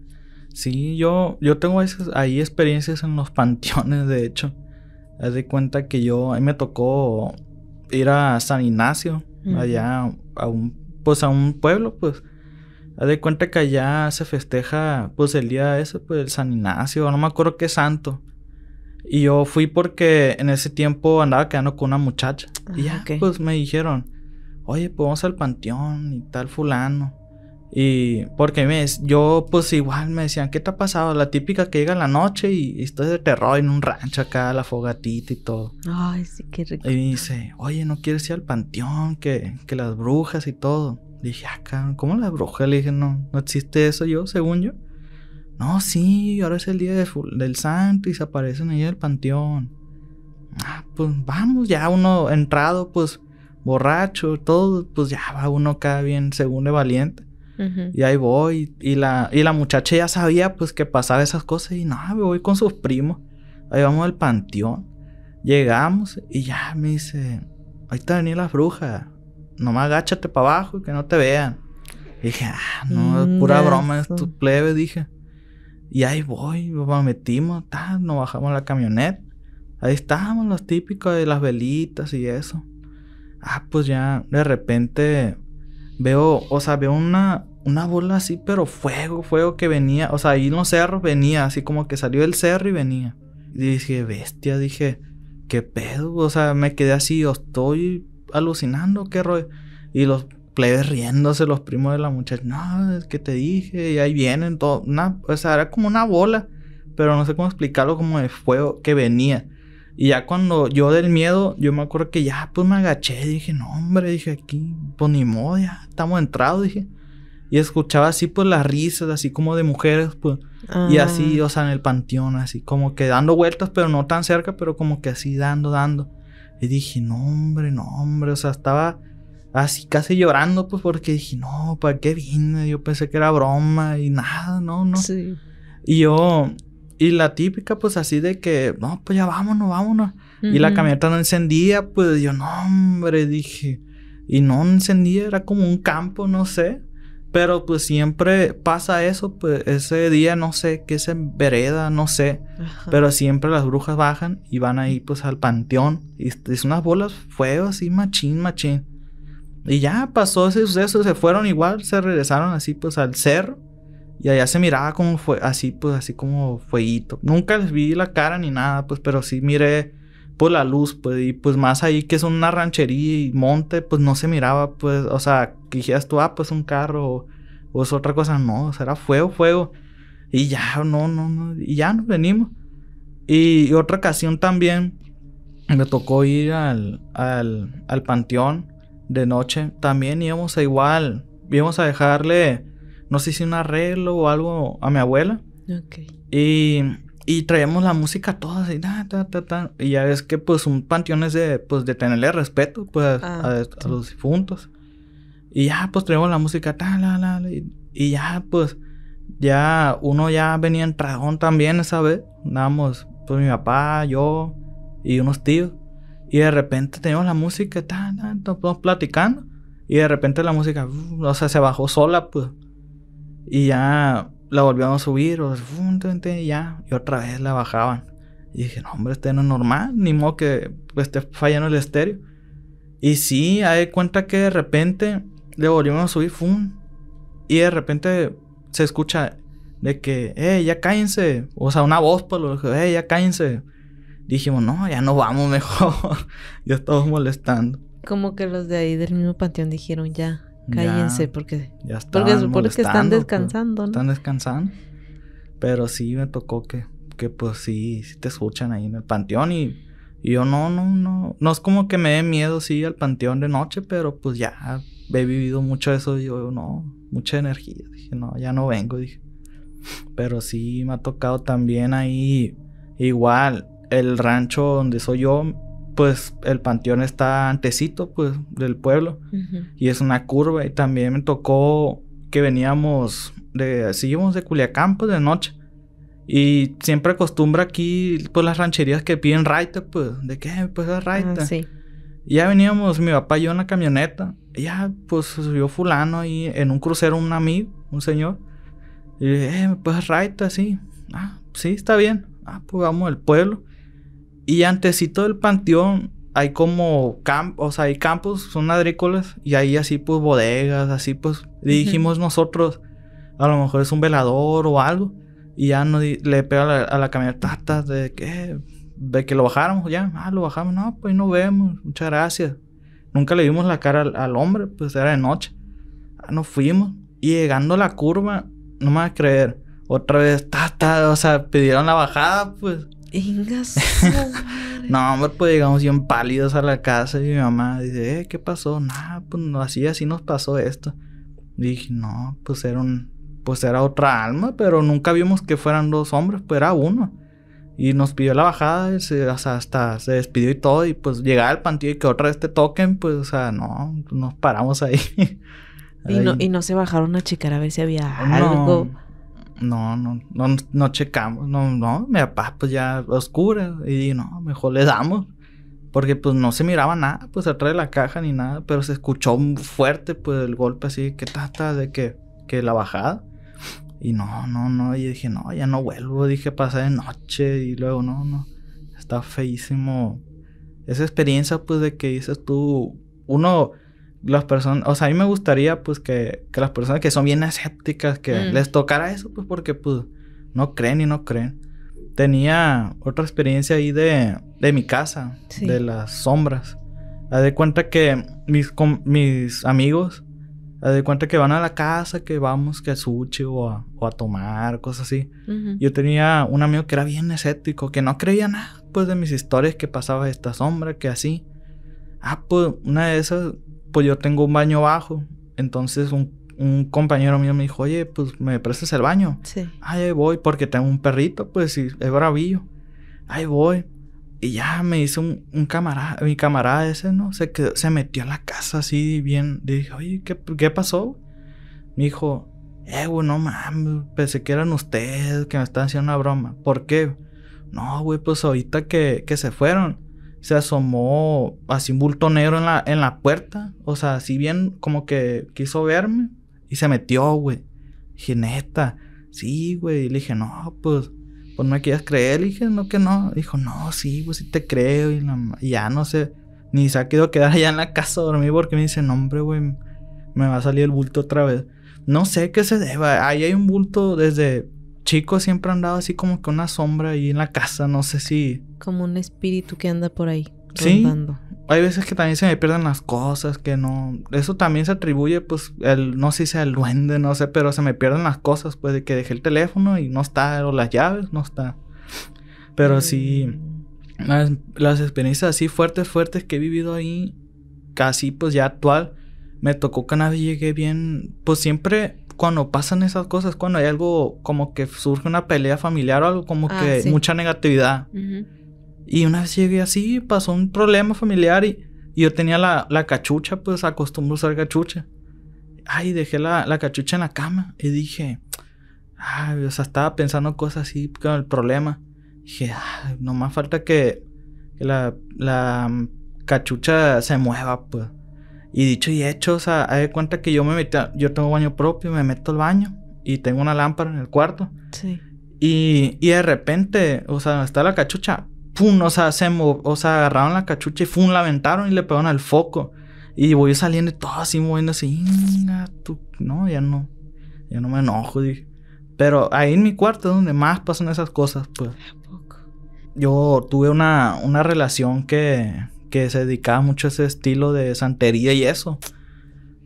Sí, yo, yo tengo esas, ahí experiencias en los <laughs> panteones, de hecho. Haz de cuenta que yo, ahí me tocó ir a San Ignacio allá a un, pues a un pueblo, pues. Haz de cuenta que allá se festeja, pues el día ese, pues el San Ignacio, no me acuerdo qué santo. Y yo fui porque en ese tiempo andaba quedando con una muchacha. y ah, ya, pues me dijeron, oye, pues vamos al panteón y tal fulano. Y porque me, yo pues igual me decían, ¿qué te ha pasado? La típica que llega en la noche y, estoy de terror en un rancho acá, la fogatita y todo. Ay, sí, qué rico. Y dice, oye, ¿no quieres ir al panteón? Que, las brujas y todo. dije, acá, ah, ¿cómo las brujas? Le dije, no, no existe eso yo, según yo. No, sí, ahora es el día del santo y se aparecen ahí en el panteón. Ah, pues vamos, ya uno entrado, pues borracho, todo, pues ya va uno acá bien según de valiente. Y ahí voy. Y la, y la muchacha ya sabía pues que pasaba esas cosas. Y nada, me voy con sus primos. Ahí vamos al panteón. Llegamos y ya me dice, ahí está venir la bruja. Nomás agáchate para abajo y que no te vean. Y dije, ah, no, pura broma, es tu plebe, dije. Y ahí voy, nos metimos, ta, nos bajamos la camioneta. Ahí estábamos los típicos de las velitas y eso. Ah, pues ya de repente Veo, o sea, veo una, una bola así, pero fuego, fuego que venía. O sea, ahí en cerro venía, así como que salió el cerro y venía. Y dije, bestia, dije, ¿qué pedo? O sea, me quedé así, yo estoy alucinando, qué rollo. Y los plebes riéndose, los primos de la muchacha, no, es que te dije, y ahí vienen, todo. Una, o sea, era como una bola, pero no sé cómo explicarlo, como de fuego que venía. Y ya cuando yo del miedo, yo me acuerdo que ya pues me agaché, dije, no hombre, dije aquí, pues ni modo, ya estamos entrados, dije. Y escuchaba así pues las risas, así como de mujeres, pues. Y ah. así, o sea, en el panteón, así como que dando vueltas, pero no tan cerca, pero como que así dando, dando. Y dije, no hombre, no hombre, o sea, estaba así casi llorando, pues porque dije, no, ¿para qué vine? Yo pensé que era broma y nada, no, no. Sí. Y yo, y la típica, pues así de que, no, pues ya vámonos, vámonos. Y la camioneta no encendía, pues yo, no, hombre, dije. Y no encendía, era como un campo, no sé. Pero pues siempre pasa eso, pues ese día no sé qué en vereda, no sé. Pero siempre las brujas bajan y van ahí pues al panteón. Y es unas bolas fuego así, machín, machín. Y ya pasó ese suceso, se fueron igual, se regresaron así pues al cerro. Y allá se miraba como fue, así, pues, así como fueguito. Nunca les vi la cara ni nada, pues, pero sí miré, por pues, la luz, pues, y pues más ahí que es una ranchería y monte, pues no se miraba, pues, o sea, dijeras tú, ah, pues un carro o, es otra cosa, no, o sea, era fuego, fuego. Y ya, no, no, no, y ya nos venimos. Y, otra ocasión también me tocó ir al, al, al panteón de noche. También íbamos a igual, íbamos a dejarle no sé si un arreglo o algo a mi abuela. Y, y traíamos la música toda así, Y ya es que pues un panteón es de, pues, de tenerle respeto pues, a, ah, los difuntos. Y ya pues traíamos la música, ta, la, la, y, ya pues, ya uno ya venía en tragón también esa vez. Andábamos, pues mi papá, yo y unos tíos. Y de repente teníamos la música, ta, ta, platicando. Y de repente la música, o sea, se bajó sola, pues. Y ya la volvieron a subir, o y ya, y otra vez la bajaban. Y dije, no, hombre, este no es normal, ni modo que pues, esté fallando el estéreo. Y sí, hay cuenta que de repente le volvieron a subir, ¡fum! Y de repente se escucha de que, ¡eh, ya cállense! O sea, una voz, por pues, lo que, ¡eh, ya cállense! Dijimos, no, ya no vamos mejor. <laughs> ya estamos molestando. Como que los de ahí del mismo panteón dijeron, ya, Cállense porque, ya que están pues, descansando, ¿no? Están descansando. Pero sí me tocó que, que pues sí, sí te escuchan ahí en el panteón y, yo no, no, no. No es como que me dé miedo, sí, al panteón de noche, pero pues ya he vivido mucho eso. Y yo no, mucha energía. Dije, no, ya no vengo, dije. Pero sí me ha tocado también ahí, igual, el rancho donde soy yo pues el panteón está antecito, pues, del pueblo. Y es una curva. Y también me tocó que veníamos de, seguimos de Culiacán, pues, de noche. Y siempre acostumbra aquí, pues, las rancherías que piden raita, pues, de qué, pues, es raita. Ah, sí. ya veníamos, mi papá y yo en la camioneta. ya, pues, subió fulano ahí en un crucero un amigo, un señor. Y dije, eh, pues, raita, sí. Ah, sí, está bien. Ah, pues, vamos al pueblo. Y todo del panteón hay como camp o sea, hay campos, son agrícolas, y ahí así pues bodegas, así pues dijimos nosotros, a lo mejor es un velador o algo, y ya no le pega a la, camioneta la de que, de que lo bajáramos, ya, ah, lo bajamos, no, pues no vemos, muchas gracias. Nunca le vimos la cara al, hombre, pues era de noche. Ah, nos fuimos, y llegando a la curva, no me vas a creer, otra vez, ta, o sea, pidieron la bajada, pues. Ingas. <laughs> no, hombre, pues llegamos bien pálidos a la casa y mi mamá dice, eh, ¿qué pasó? Nada, pues así, así nos pasó esto. dije, no, pues era pues era otra alma, pero nunca vimos que fueran dos hombres, pues era uno. Y nos pidió la bajada, o sea, hasta se despidió y todo, y pues llegaba al pantillo y que otra vez te toquen, pues, o sea, no, nos paramos ahí. <laughs> Y, no, y no se bajaron a checar a ver si había algo. No, no, no, no checamos, no, no, mi papá pues ya oscura y no, mejor le damos. Porque pues no se miraba nada, pues atrás de la caja ni nada, pero se escuchó fuerte pues el golpe así, que tata, de que, que la bajada. Y no, no, no, y dije, no, ya no vuelvo, dije, pasa de noche y luego, no, no, está feísimo. Esa experiencia pues de que dices tú, uno las personas, o sea, a mí me gustaría pues que, que las personas que son bien escépticas, que mm. les tocara eso, pues porque pues no creen y no creen. Tenía otra experiencia ahí de, de mi casa, de las sombras. Me de cuenta que mis, mis amigos, me de cuenta que van a la casa, que vamos, que a sushi o a, o a tomar, cosas así. Yo tenía un amigo que era bien escéptico, que no creía nada, pues, de mis historias, que pasaba esta sombra, que así. Ah, pues, una de esas, pues yo tengo un baño bajo. Entonces un, compañero mío me dijo, oye, pues me prestas el baño. Sí. Ahí voy, porque tengo un perrito, pues y es bravillo. Ahí voy. Y ya me hizo un, camarada, mi camarada ese, ¿no? Se, se metió a la casa así bien. dije, oye, ¿qué, pasó? Me dijo, eh, güey, no mames, pensé que eran ustedes que me están haciendo una broma. ¿Por qué? No, güey, pues ahorita que se fueron, se asomó así un bulto negro en la, en la puerta. O sea, si bien como que quiso verme y se metió, güey. Dije, neta, sí, güey. Y le dije, no, pues, pues no me quieras creer. Le dije, no, que no. Dijo, no, sí, güey pues sí te creo. Y, ya no sé, ni se ha querido quedar allá en la casa a dormir porque me dice, no, hombre, güey, me va a salir el bulto otra vez. No sé qué se deba. Ahí hay un bulto desde chico, siempre andaba así como que una sombra ahí en la casa. No sé si como un espíritu que anda por ahí. Rondando. Sí. Hay veces que también se me pierden las cosas, que no... Eso también se atribuye, pues, el, no sé si sea el duende, no sé, pero se me pierden las cosas, pues, de que dejé el teléfono y no está, o las llaves, no está. Pero sí, mm. las, experiencias así fuertes, fuertes que he vivido ahí, casi pues ya actual, me tocó que nadie llegué bien, pues siempre cuando pasan esas cosas, cuando hay algo como que surge una pelea familiar o algo como ah, que mucha negatividad. Y una vez llegué así, pasó un problema familiar y, yo tenía la, cachucha, pues acostumbro usar cachucha. Ay, dejé la, cachucha en la cama y dije, ay, o sea, estaba pensando cosas así con el problema. Dije, ay, más falta que, la, mm, cachucha se mueva, pues. Y dicho y hecho, o sea, hay de cuenta que yo me metí, yo tengo baño propio, me meto al baño y tengo una lámpara en el cuarto. Sí. Y, y de repente, o sea, está la cachucha, ¡pum! O sea, se o sea, agarraron la cachucha y ¡pum! La aventaron y le pegaron al foco. Y voy saliendo y todo así moviendo así. No, ya no. Ya no me enojo, dije. Pero ahí en mi cuarto es donde más pasan esas cosas, pues. Yo tuve una, una relación que, que se dedicaba mucho a ese estilo de santería y eso.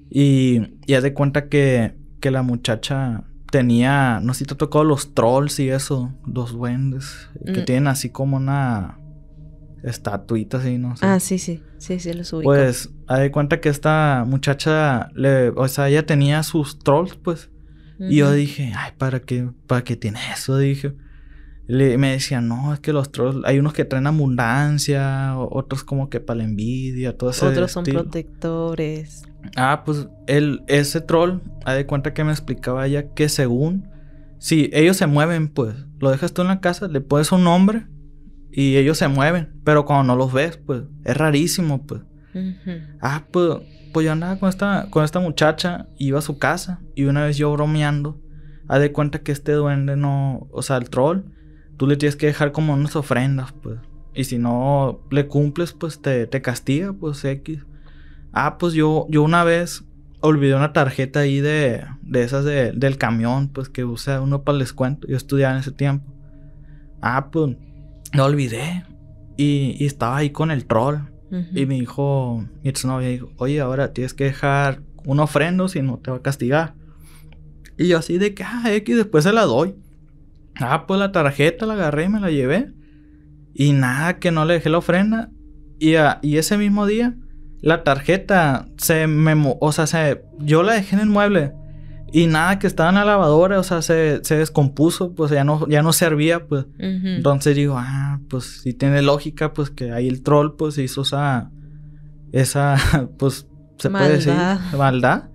Y, ya de cuenta que, que la muchacha tenía, no sé si te ha tocado los trolls y eso, los duendes, que mm. tienen así como una estatuita así, no sé. Ah, sí, sí, sí, sí, los ubico. Pues, hay cuenta que esta muchacha, le, o sea, ella tenía sus trolls, pues. Y yo dije, ay, ¿para qué, ¿para qué tiene eso? Dije. Le, me decía no, es que los trolls, hay unos que traen abundancia, otros como que para la envidia, todo eso. Otros son protectores. Ah, pues el, ese troll, ha de cuenta que me explicaba ya que según, si ellos se mueven, pues lo dejas tú en la casa, le pones un nombre y ellos se mueven, pero cuando no los ves, pues es rarísimo, pues. Ah, pues, pues yo andaba con esta, con esta muchacha, iba a su casa y una vez yo bromeando, ha de cuenta que este duende no, o sea, el troll, tú le tienes que dejar como unas ofrendas, pues. Y si no le cumples, pues te, te castiga, pues X. Ah, pues yo, yo una vez olvidé una tarjeta ahí de, de esas del camión, pues que usa uno para el descuento. Yo estudiaba en ese tiempo. Ah, pues no olvidé. Y, estaba ahí con el troll. Y me dijo, mi novia dijo, oye, ahora tienes que dejar un ofrendo si no te va a castigar. Y yo así de que, ah, X, después se la doy. Ah, pues la tarjeta la agarré y me la llevé. Y nada, que no le dejé la ofrenda. Y, y ese mismo día la tarjeta se me, o sea, se, yo la dejé en el mueble y nada que estaba en la lavadora, o sea, se, descompuso, pues ya no, ya no servía, pues. Entonces digo, ah, pues si tiene lógica, pues que ahí el troll, pues hizo esa, esa, <laughs> pues se puede decir, maldad.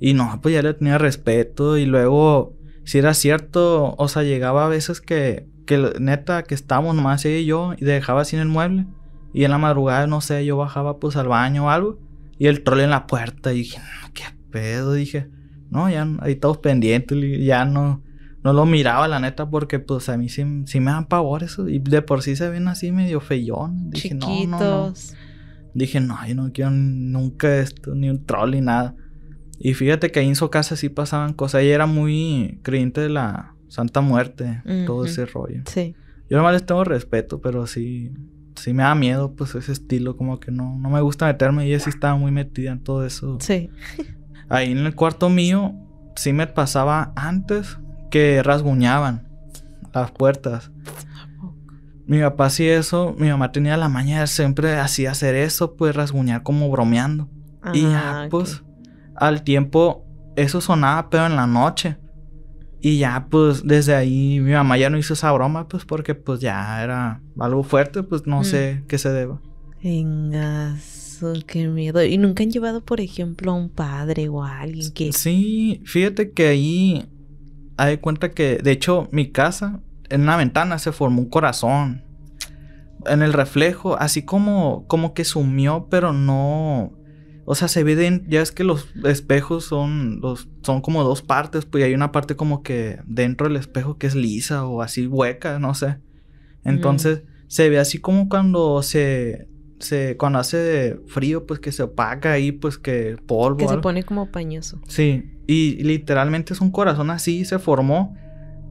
Y no, pues ya le tenía respeto y luego, si era cierto, o sea, llegaba a veces que, que neta, que estábamos nomás ella y yo y dejaba sin el mueble. Y en la madrugada, no sé, yo bajaba pues al baño o algo. Y el troll en la puerta. Y dije, ¿qué pedo? Dije, no, ya ahí todos pendientes. Ya no, no lo miraba, la neta, porque pues a mí sí, me dan pavor eso. Y de por sí se ven así medio feyón. Dije, No, no, no. Dije, no, yo no quiero nunca esto, ni un troll ni nada. Y fíjate que ahí en su casa sí pasaban cosas. Ella era muy creyente de la Santa Muerte, todo ese rollo. Sí. Yo nomás les tengo respeto, pero sí sí me da miedo, pues ese estilo, como que no, no me gusta meterme. y así estaba muy metida en todo eso. Sí. <laughs> Ahí en el cuarto mío, sí me pasaba antes que rasguñaban las puertas. Mi papá hacía eso, mi mamá tenía la maña de siempre así hacer eso, pues rasguñar como bromeando. y ah, pues, al tiempo, eso sonaba, pero en la noche. Y ya, pues, desde ahí mi mamá ya no hizo esa broma, pues, porque, pues, ya era algo fuerte, pues, no mm. sé qué se deba. venga qué miedo. ¿Y nunca han llevado, por ejemplo, a un padre o a alguien que...? Sí, fíjate que ahí... Hay cuenta que, de hecho, mi casa, en una ventana se formó un corazón. En el reflejo, así como, como que sumió, pero no... O sea, se ven, ya es que los espejos son, los, son como dos partes, pues hay una parte como que dentro del espejo que es lisa o así hueca, no sé. Entonces mm. se ve así como cuando se, se, cuando hace frío, pues que se opaca ahí, pues que polvo. Que se pone como pañoso. Sí, y literalmente es un corazón así, se formó.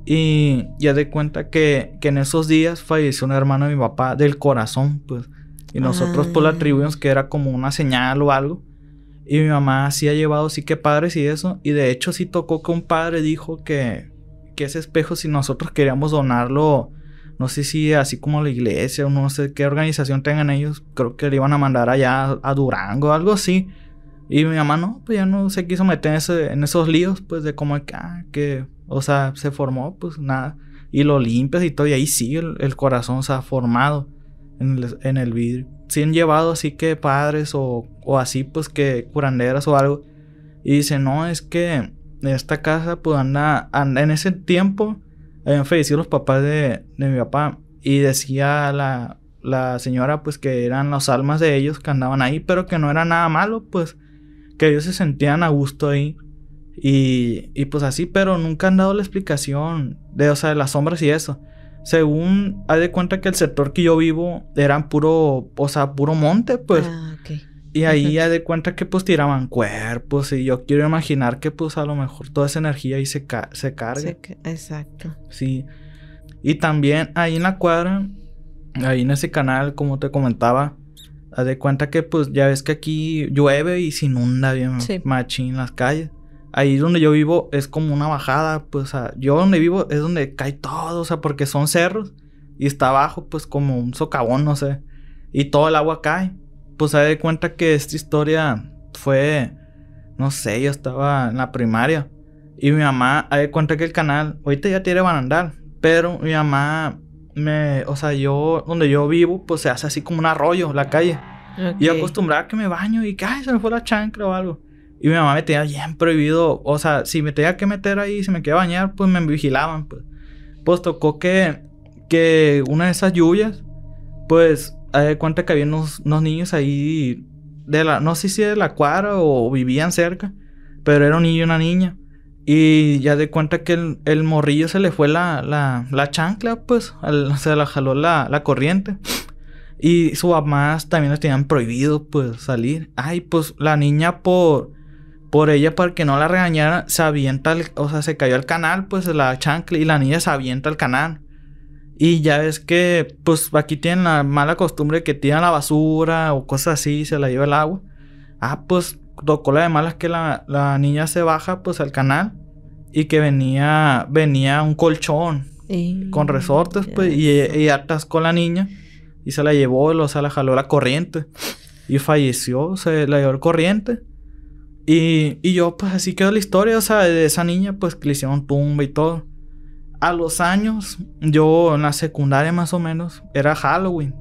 Y ya de cuenta que, que en esos días falleció un hermano de mi papá del corazón, pues. Y nosotros por pues la ah. atribuimos que era como una señal o algo. Y mi mamá sí ha llevado sí que padres y eso. Y de hecho sí tocó que un padre dijo que, que ese espejo si nosotros queríamos donarlo, no sé si así como la iglesia o no sé qué organización tengan ellos, creo que le iban a mandar allá a, Durango o algo así. Y mi mamá no, pues ya no se quiso meter en, esos líos, pues de como que, ah, que, o sea, se formó, pues nada. Y lo limpias y todo, y ahí sigue el, corazón, se ha formado en el, vidrio. Si han llevado así que padres o, o así pues que curanderas o algo. Y dice, no, es que esta casa pues anda, en ese tiempo habían fallecido los papás de, mi papá. Y decía la, la señora pues que eran las almas de ellos que andaban ahí, pero que no era nada malo, pues que ellos se sentían a gusto ahí. Y, y pues así, pero nunca han dado la explicación de, o sea, de las sombras y eso según, haz de cuenta que el sector que yo vivo eran puro, o sea, puro monte, pues. Ah, okay. Y ahí haz de cuenta que pues tiraban cuerpos y yo quiero imaginar que pues a lo mejor toda esa energía ahí se, se carga. exacto. Sí. Y también ahí en la cuadra, ahí en ese canal, como te comentaba, haz de cuenta que pues ya ves que aquí llueve y se inunda bien machín las calles ahí donde yo vivo es como una bajada, pues, yo donde vivo es donde cae todo, o sea, porque son cerros y está abajo, pues, como un socavón, no sé, y todo el agua cae. Pues, se de cuenta que esta historia fue, no sé, yo estaba en la primaria y mi mamá, a de cuenta que el canal, ahorita ya tiene andar pero mi mamá me, o sea, yo, donde yo vivo, pues se hace así como un arroyo la calle. Y acostumbraba que me baño y que, ay, se me fue la chancla o algo. Y mi mamá me tenía bien prohibido, o sea, si me tenía que meter ahí, si me quería bañar, pues me vigilaban. Pues, pues tocó que, una de esas lluvias, pues, de cuenta que había unos, niños ahí de la, no sé si de la cuadra o vivían cerca, pero era un niño y una niña. Y ya de cuenta que el, morrillo se le fue la, la, chancla, pues, <laughs> se la jaló la, corriente. Y su mamás también les tenían prohibido, pues, salir. Ay, pues, la niña por por ella para que no la regañaran, se avienta, o sea, se cayó al canal, pues la chancla y la niña se avienta al canal. Y ya ves que, pues aquí tienen la mala costumbre que tiran la basura o cosas así, se la lleva el agua. Ah, pues tocó la de malas que la, niña se baja pues al canal y que venía, venía un colchón con resortes, pues, y, y, atascó la niña y se la llevó, o sea, la jaló la corriente y falleció, se la llevó el corriente. Y, y yo, pues así quedó la historia, o sea, de esa niña, pues que le hicieron tumba y todo. A los años, yo en la secundaria más o menos, era Halloween.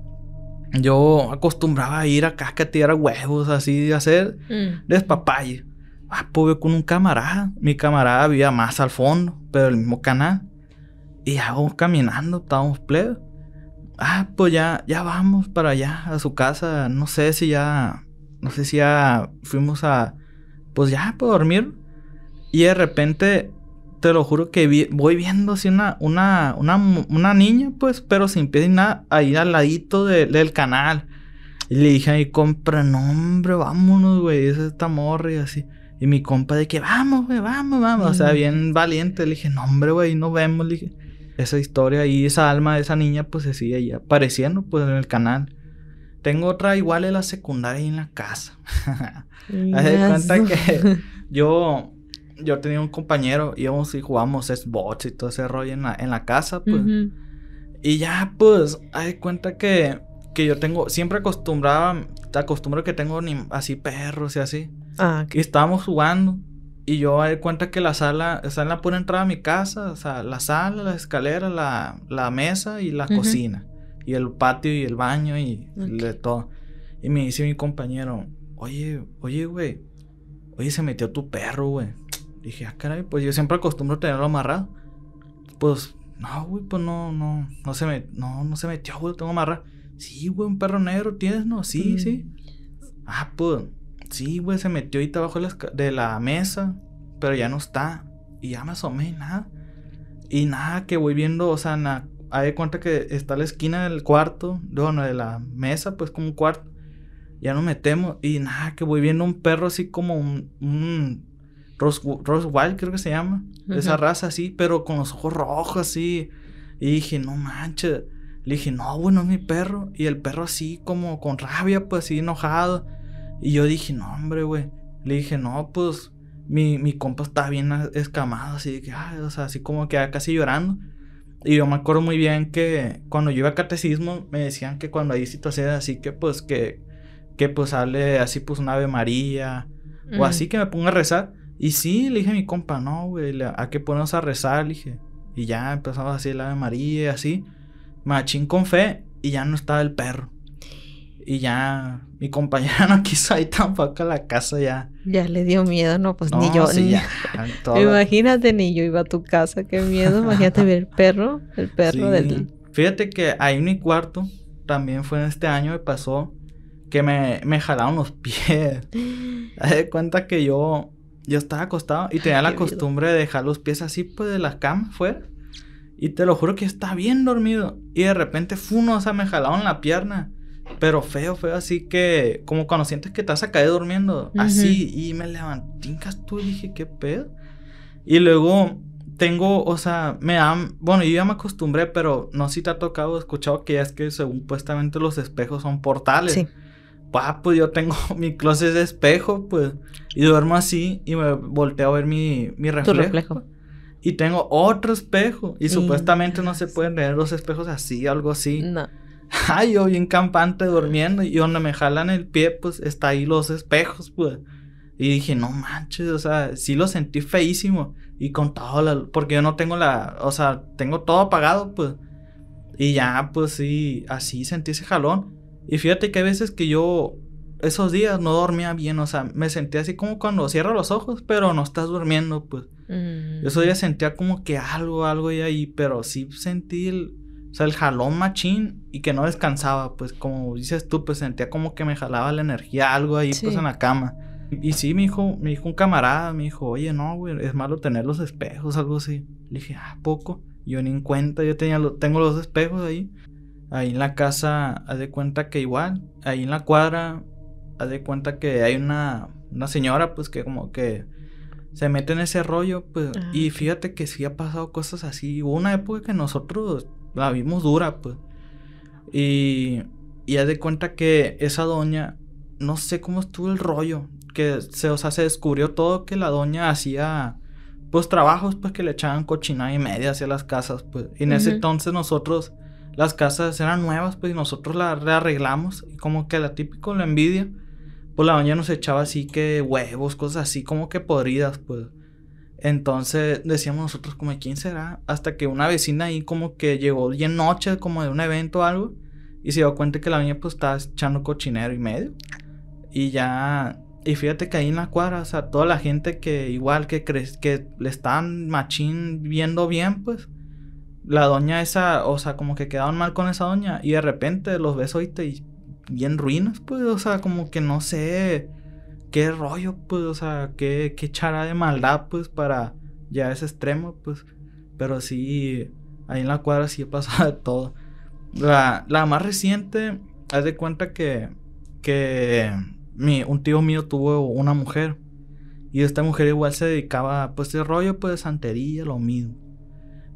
Yo acostumbraba a ir acá a tirar huevos, así, de hacer mm. despapalle. Ah, pues con un camarada. Mi camarada vivía más al fondo, pero el mismo canal. Y ya vamos caminando, estábamos plebes. Ah, pues ya, ya vamos para allá, a su casa. No sé si ya, no sé si ya fuimos a, pues ya puedo dormir. Y de repente, te lo juro que voy viendo así una, una, una, niña, pues, pero sin pies ni nada, ahí al ladito del canal. Y le dije a mi compra, no, hombre, vámonos, güey, esa es esta morra y así. Y mi compa de que, vamos, güey, vamos, vamos. O sea, bien valiente. Le dije, no, hombre, güey, no vemos. Le dije, esa historia y esa alma de esa niña, pues se sigue ahí apareciendo, pues, en el canal. Tengo otra igual en la secundaria y en la casa. <laughs> Haz cuenta que <laughs> yo, yo tenía un compañero, íbamos y jugábamos Xbox y todo ese rollo en la, en la casa, pues. Y ya, pues, haz cuenta que, que yo tengo, siempre acostumbraba, te acostumbro que tengo ni, así perros y así. Ah, Y estábamos jugando. Y yo me de cuenta que la sala, está en la pura entrada a mi casa, o sea, la sala, la escalera, la, la mesa y la cocina y el patio y el baño y de todo. Y me dice mi compañero, oye, oye, güey, oye, se metió tu perro, güey. Dije, ah, caray, pues yo siempre acostumbro tenerlo amarrado. Pues, no, güey, pues no, no, no se me, no, no se metió, güey, tengo amarrado. Sí, güey, un perro negro tienes, ¿no? Sí, sí. Ah, pues, sí, güey, se metió ahí abajo de la, mesa, pero ya no está. Y ya me asomé, nada. Y nada, que voy viendo, o sea, nada hay cuenta que está la esquina del cuarto, bueno, de la mesa, pues como un cuarto. Ya nos metemos y nada, que voy viendo un perro así como un, ross Wild, creo que se llama. Esa raza así, pero con los ojos rojos así. Y dije, no manches. Le dije, no, bueno, es mi perro. Y el perro así, como con rabia, pues así enojado. Y yo dije, no, hombre, güey. Le dije, no, pues mi, compa está bien escamado, así que, o sea, así como que casi llorando. Y yo me acuerdo muy bien que cuando yo iba a catecismo me decían que cuando hay situaciones así que pues que, que pues sale así pues una Ave María o así que me ponga a rezar. Y sí, le dije a mi compa, no, güey, ¿a qué ponernos a rezar? Le dije. Y ya empezamos así el Ave María, y así. Machín con fe y ya no estaba el perro. Y ya mi compañera <laughs> no quiso ahí tampoco a la casa ya. Ya le dio miedo, no, pues ni yo. <laughs> imagínate, ni yo iba a tu casa, qué miedo. Imagínate ver el perro, el perro del... Fíjate que ahí en mi cuarto, también fue en este año me pasó, que me, me jalaron los <laughs> pies. <gasps> de cuenta que yo, yo estaba acostado y tenía la costumbre de dejar los pies así, pues, de la cama fuera. Y te lo juro que estaba bien dormido. Y de repente, uno o sea, me jalaron la pierna. Pero feo, feo, así que como cuando sientes que te vas a caer durmiendo, así, y me levanté tú y dije, ¿qué pedo? Y luego tengo, o sea, me dan, bueno, yo ya me acostumbré, pero no sé si te ha tocado escuchado que ya es que supuestamente los espejos son portales. Sí. pues yo tengo <laughs> mi closet de espejo, pues, y duermo así y me volteo a ver mi, mi reflejo. Y tengo otro espejo y, mm. supuestamente no se pueden ver los espejos así, algo así. No. <laughs> Ay, yo bien campante durmiendo y donde me jalan el pie, pues está ahí los espejos, pues. Y dije, no manches, o sea, sí lo sentí feísimo. Y con todo la porque yo no tengo la, o sea, tengo todo apagado, pues. Y ya, pues sí, así sentí ese jalón. Y fíjate que a veces que yo esos días no dormía bien, o sea, me sentía así como cuando cierro los ojos, pero no estás durmiendo, pues. Mm. eso ya sentía como que algo, algo y ahí, pero sí sentí el, sea, el jalón machín y que no descansaba, pues como dices tú, pues sentía como que me jalaba la energía, algo ahí, pues en la cama. Y, sí, me dijo, me dijo un camarada, me dijo, oye, no, güey, es malo tener los espejos, algo así. Le dije, ah, poco. Yo ni en cuenta, yo tenía lo, tengo los espejos ahí. Ahí en la casa, haz de cuenta que igual, ahí en la cuadra, haz de cuenta que hay una, una señora, pues que como que se mete en ese rollo, pues. Ah, y fíjate que sí ha pasado cosas así. Hubo una época que nosotros la vimos dura, pues. Y, ya de cuenta que esa doña, no sé cómo estuvo el rollo, que se, o sea, descubrió todo que la doña hacía, pues, trabajos, pues, que le echaban cochinada y media hacia las casas, pues. Y en ese entonces nosotros, las casas eran nuevas, pues, y nosotros las rearreglamos, y como que la típico, la envidia, pues, la doña nos echaba así que huevos, cosas así, como que podridas, pues. Entonces decíamos nosotros como quién será, hasta que una vecina ahí como que llegó bien noche como de un evento o algo y se dio cuenta que la doña pues estaba echando cochinero y medio. Y ya, y fíjate que ahí en la cuadra, o sea, toda la gente que igual que, cre que le están machín viendo bien pues, la doña esa, o sea, como que quedaban mal con esa doña y de repente los ves hoy y bien ruinas pues, o sea, como que no sé qué rollo, pues, o sea, qué, qué chara de maldad, pues, para ya ese extremo, pues. Pero sí, ahí en la cuadra sí pasado <laughs> de todo. La, la más reciente, haz de cuenta que, que mi, un tío mío tuvo una mujer. Y esta mujer igual se dedicaba, pues, de rollo, pues, de santería, lo mismo.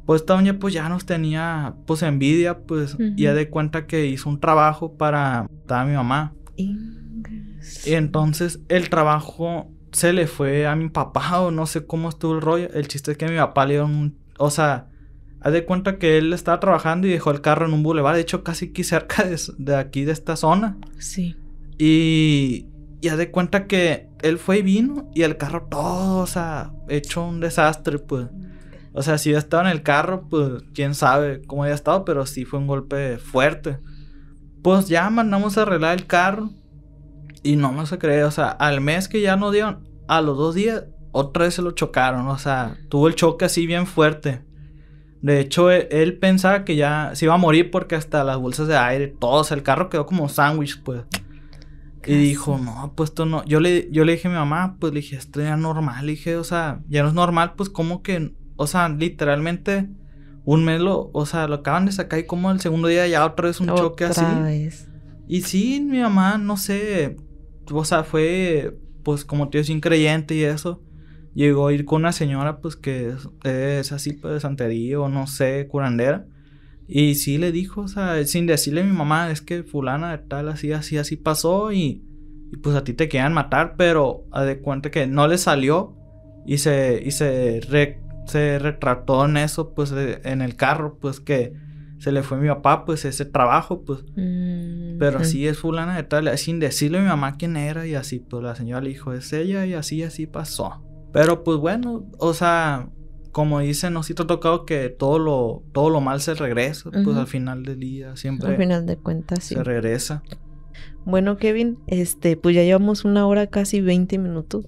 Pues esta doña, pues, ya nos tenía, pues, envidia, pues. Y haz de cuenta que hizo un trabajo para, para mi mamá. Y entonces el trabajo se le fue a mi papá o no sé cómo estuvo el rollo. El chiste es que mi papá le dio un... O sea, haz de cuenta que él estaba trabajando y dejó el carro en un bulevar. De hecho, casi que cerca de, de, aquí, de esta zona. Sí. Y... haz de cuenta que él fue y vino y el carro todo, o sea, hecho un desastre, pues. O sea, si yo estaba en el carro, pues quién sabe cómo había estado, pero sí fue un golpe fuerte. Pues ya mandamos a arreglar el carro. Y no me se creer, o sea, al mes que ya no dieron, a los dos días, otra vez se lo chocaron, o sea, tuvo el choque así bien fuerte. De hecho, e, él, pensaba que ya se iba a morir porque hasta las bolsas de aire, todo, el carro quedó como sándwich, pues. Y dijo, no, pues esto no. Yo le, yo le dije a mi mamá, pues le dije, esto ya normal. dije, o sea, ya no es normal, pues como que, o sea, literalmente un mes lo, o sea, lo acaban de sacar y como el segundo día ya otra vez un choque así. Y sí, mi mamá, no sé, o sea, fue, pues como tío, sin creyente y eso. Llegó a ir con una señora, pues que es, así, pues de santería o no sé, curandera. Y sí le dijo, o sea, sin decirle a mi mamá, es que fulana de tal, así, así, así pasó y, pues a ti te querían matar, pero de cuenta que no le salió y se, y se, re, se retrató en eso, pues en el carro, pues que se le fue mi papá, pues, ese trabajo, pues. Mm, Pero así es fulana de tal, sin decirle a mi mamá quién era y así, pues la señora le dijo, es ella y así, así pasó. Pero pues bueno, o sea, como dicen, nos ha tocado que todo lo, todo lo mal se regresa, pues al final del día siempre. Al final de cuentas, sí. Se regresa. Bueno, Kevin, este, pues ya llevamos una hora casi 20 minutos.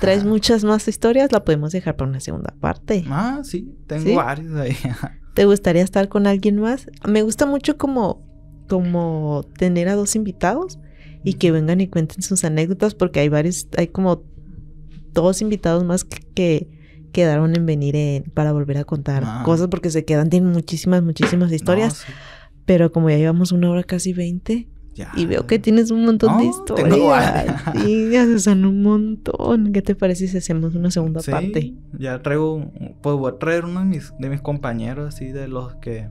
Traes muchas más historias, la podemos dejar para una segunda parte. Ah, sí, tengo varias ahí. <laughs> ¿Te gustaría estar con alguien más? Me gusta mucho como, como tener a dos invitados y que vengan y cuenten sus anécdotas porque hay varios, hay como dos invitados más que, quedaron en venir para volver a contar ah. cosas porque se quedan, tienen muchísimas, muchísimas historias. Pero como ya llevamos una hora casi 20, y veo que tienes un montón de historias. Sí, ya son un montón. ¿Qué te parece si hacemos una segunda sí, parte? Ya traigo, pues voy a traer uno de mis, de mis compañeros, así de los que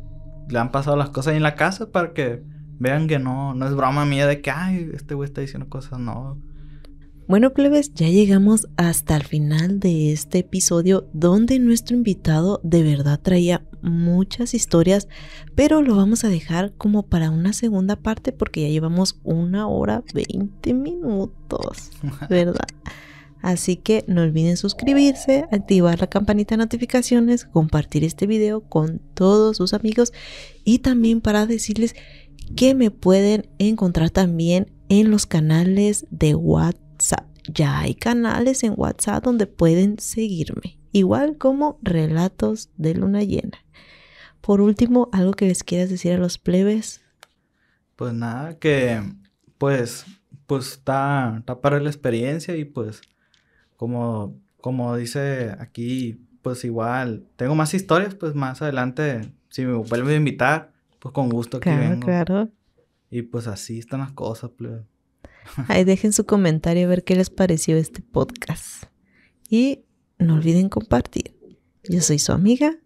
le han pasado las cosas en la casa para que vean que no, no es broma mía de que, ay, este güey está diciendo cosas, no. Bueno, plebes, ya llegamos hasta el final de este episodio donde nuestro invitado de verdad traía muchas historias, pero lo vamos a dejar como para una segunda parte porque ya llevamos una hora 20 minutos, <laughs> ¿verdad? Así que no olviden suscribirse, activar la campanita de notificaciones, compartir este video con todos sus amigos y también para decirles que me pueden encontrar también en los canales de WhatsApp ya hay canales en WhatsApp donde pueden seguirme, igual como Relatos de Luna Llena. Por último, algo que les quieras decir a los plebes. Pues nada, que pues pues está, para la experiencia y pues como, como dice aquí, pues igual, tengo más historias, pues más adelante, si me vuelven a invitar, pues con gusto aquí vengo. Claro, claro. Y pues así están las cosas, plebes. Ahí dejen su comentario a ver qué les pareció este podcast. Y no olviden compartir. Yo soy su amiga.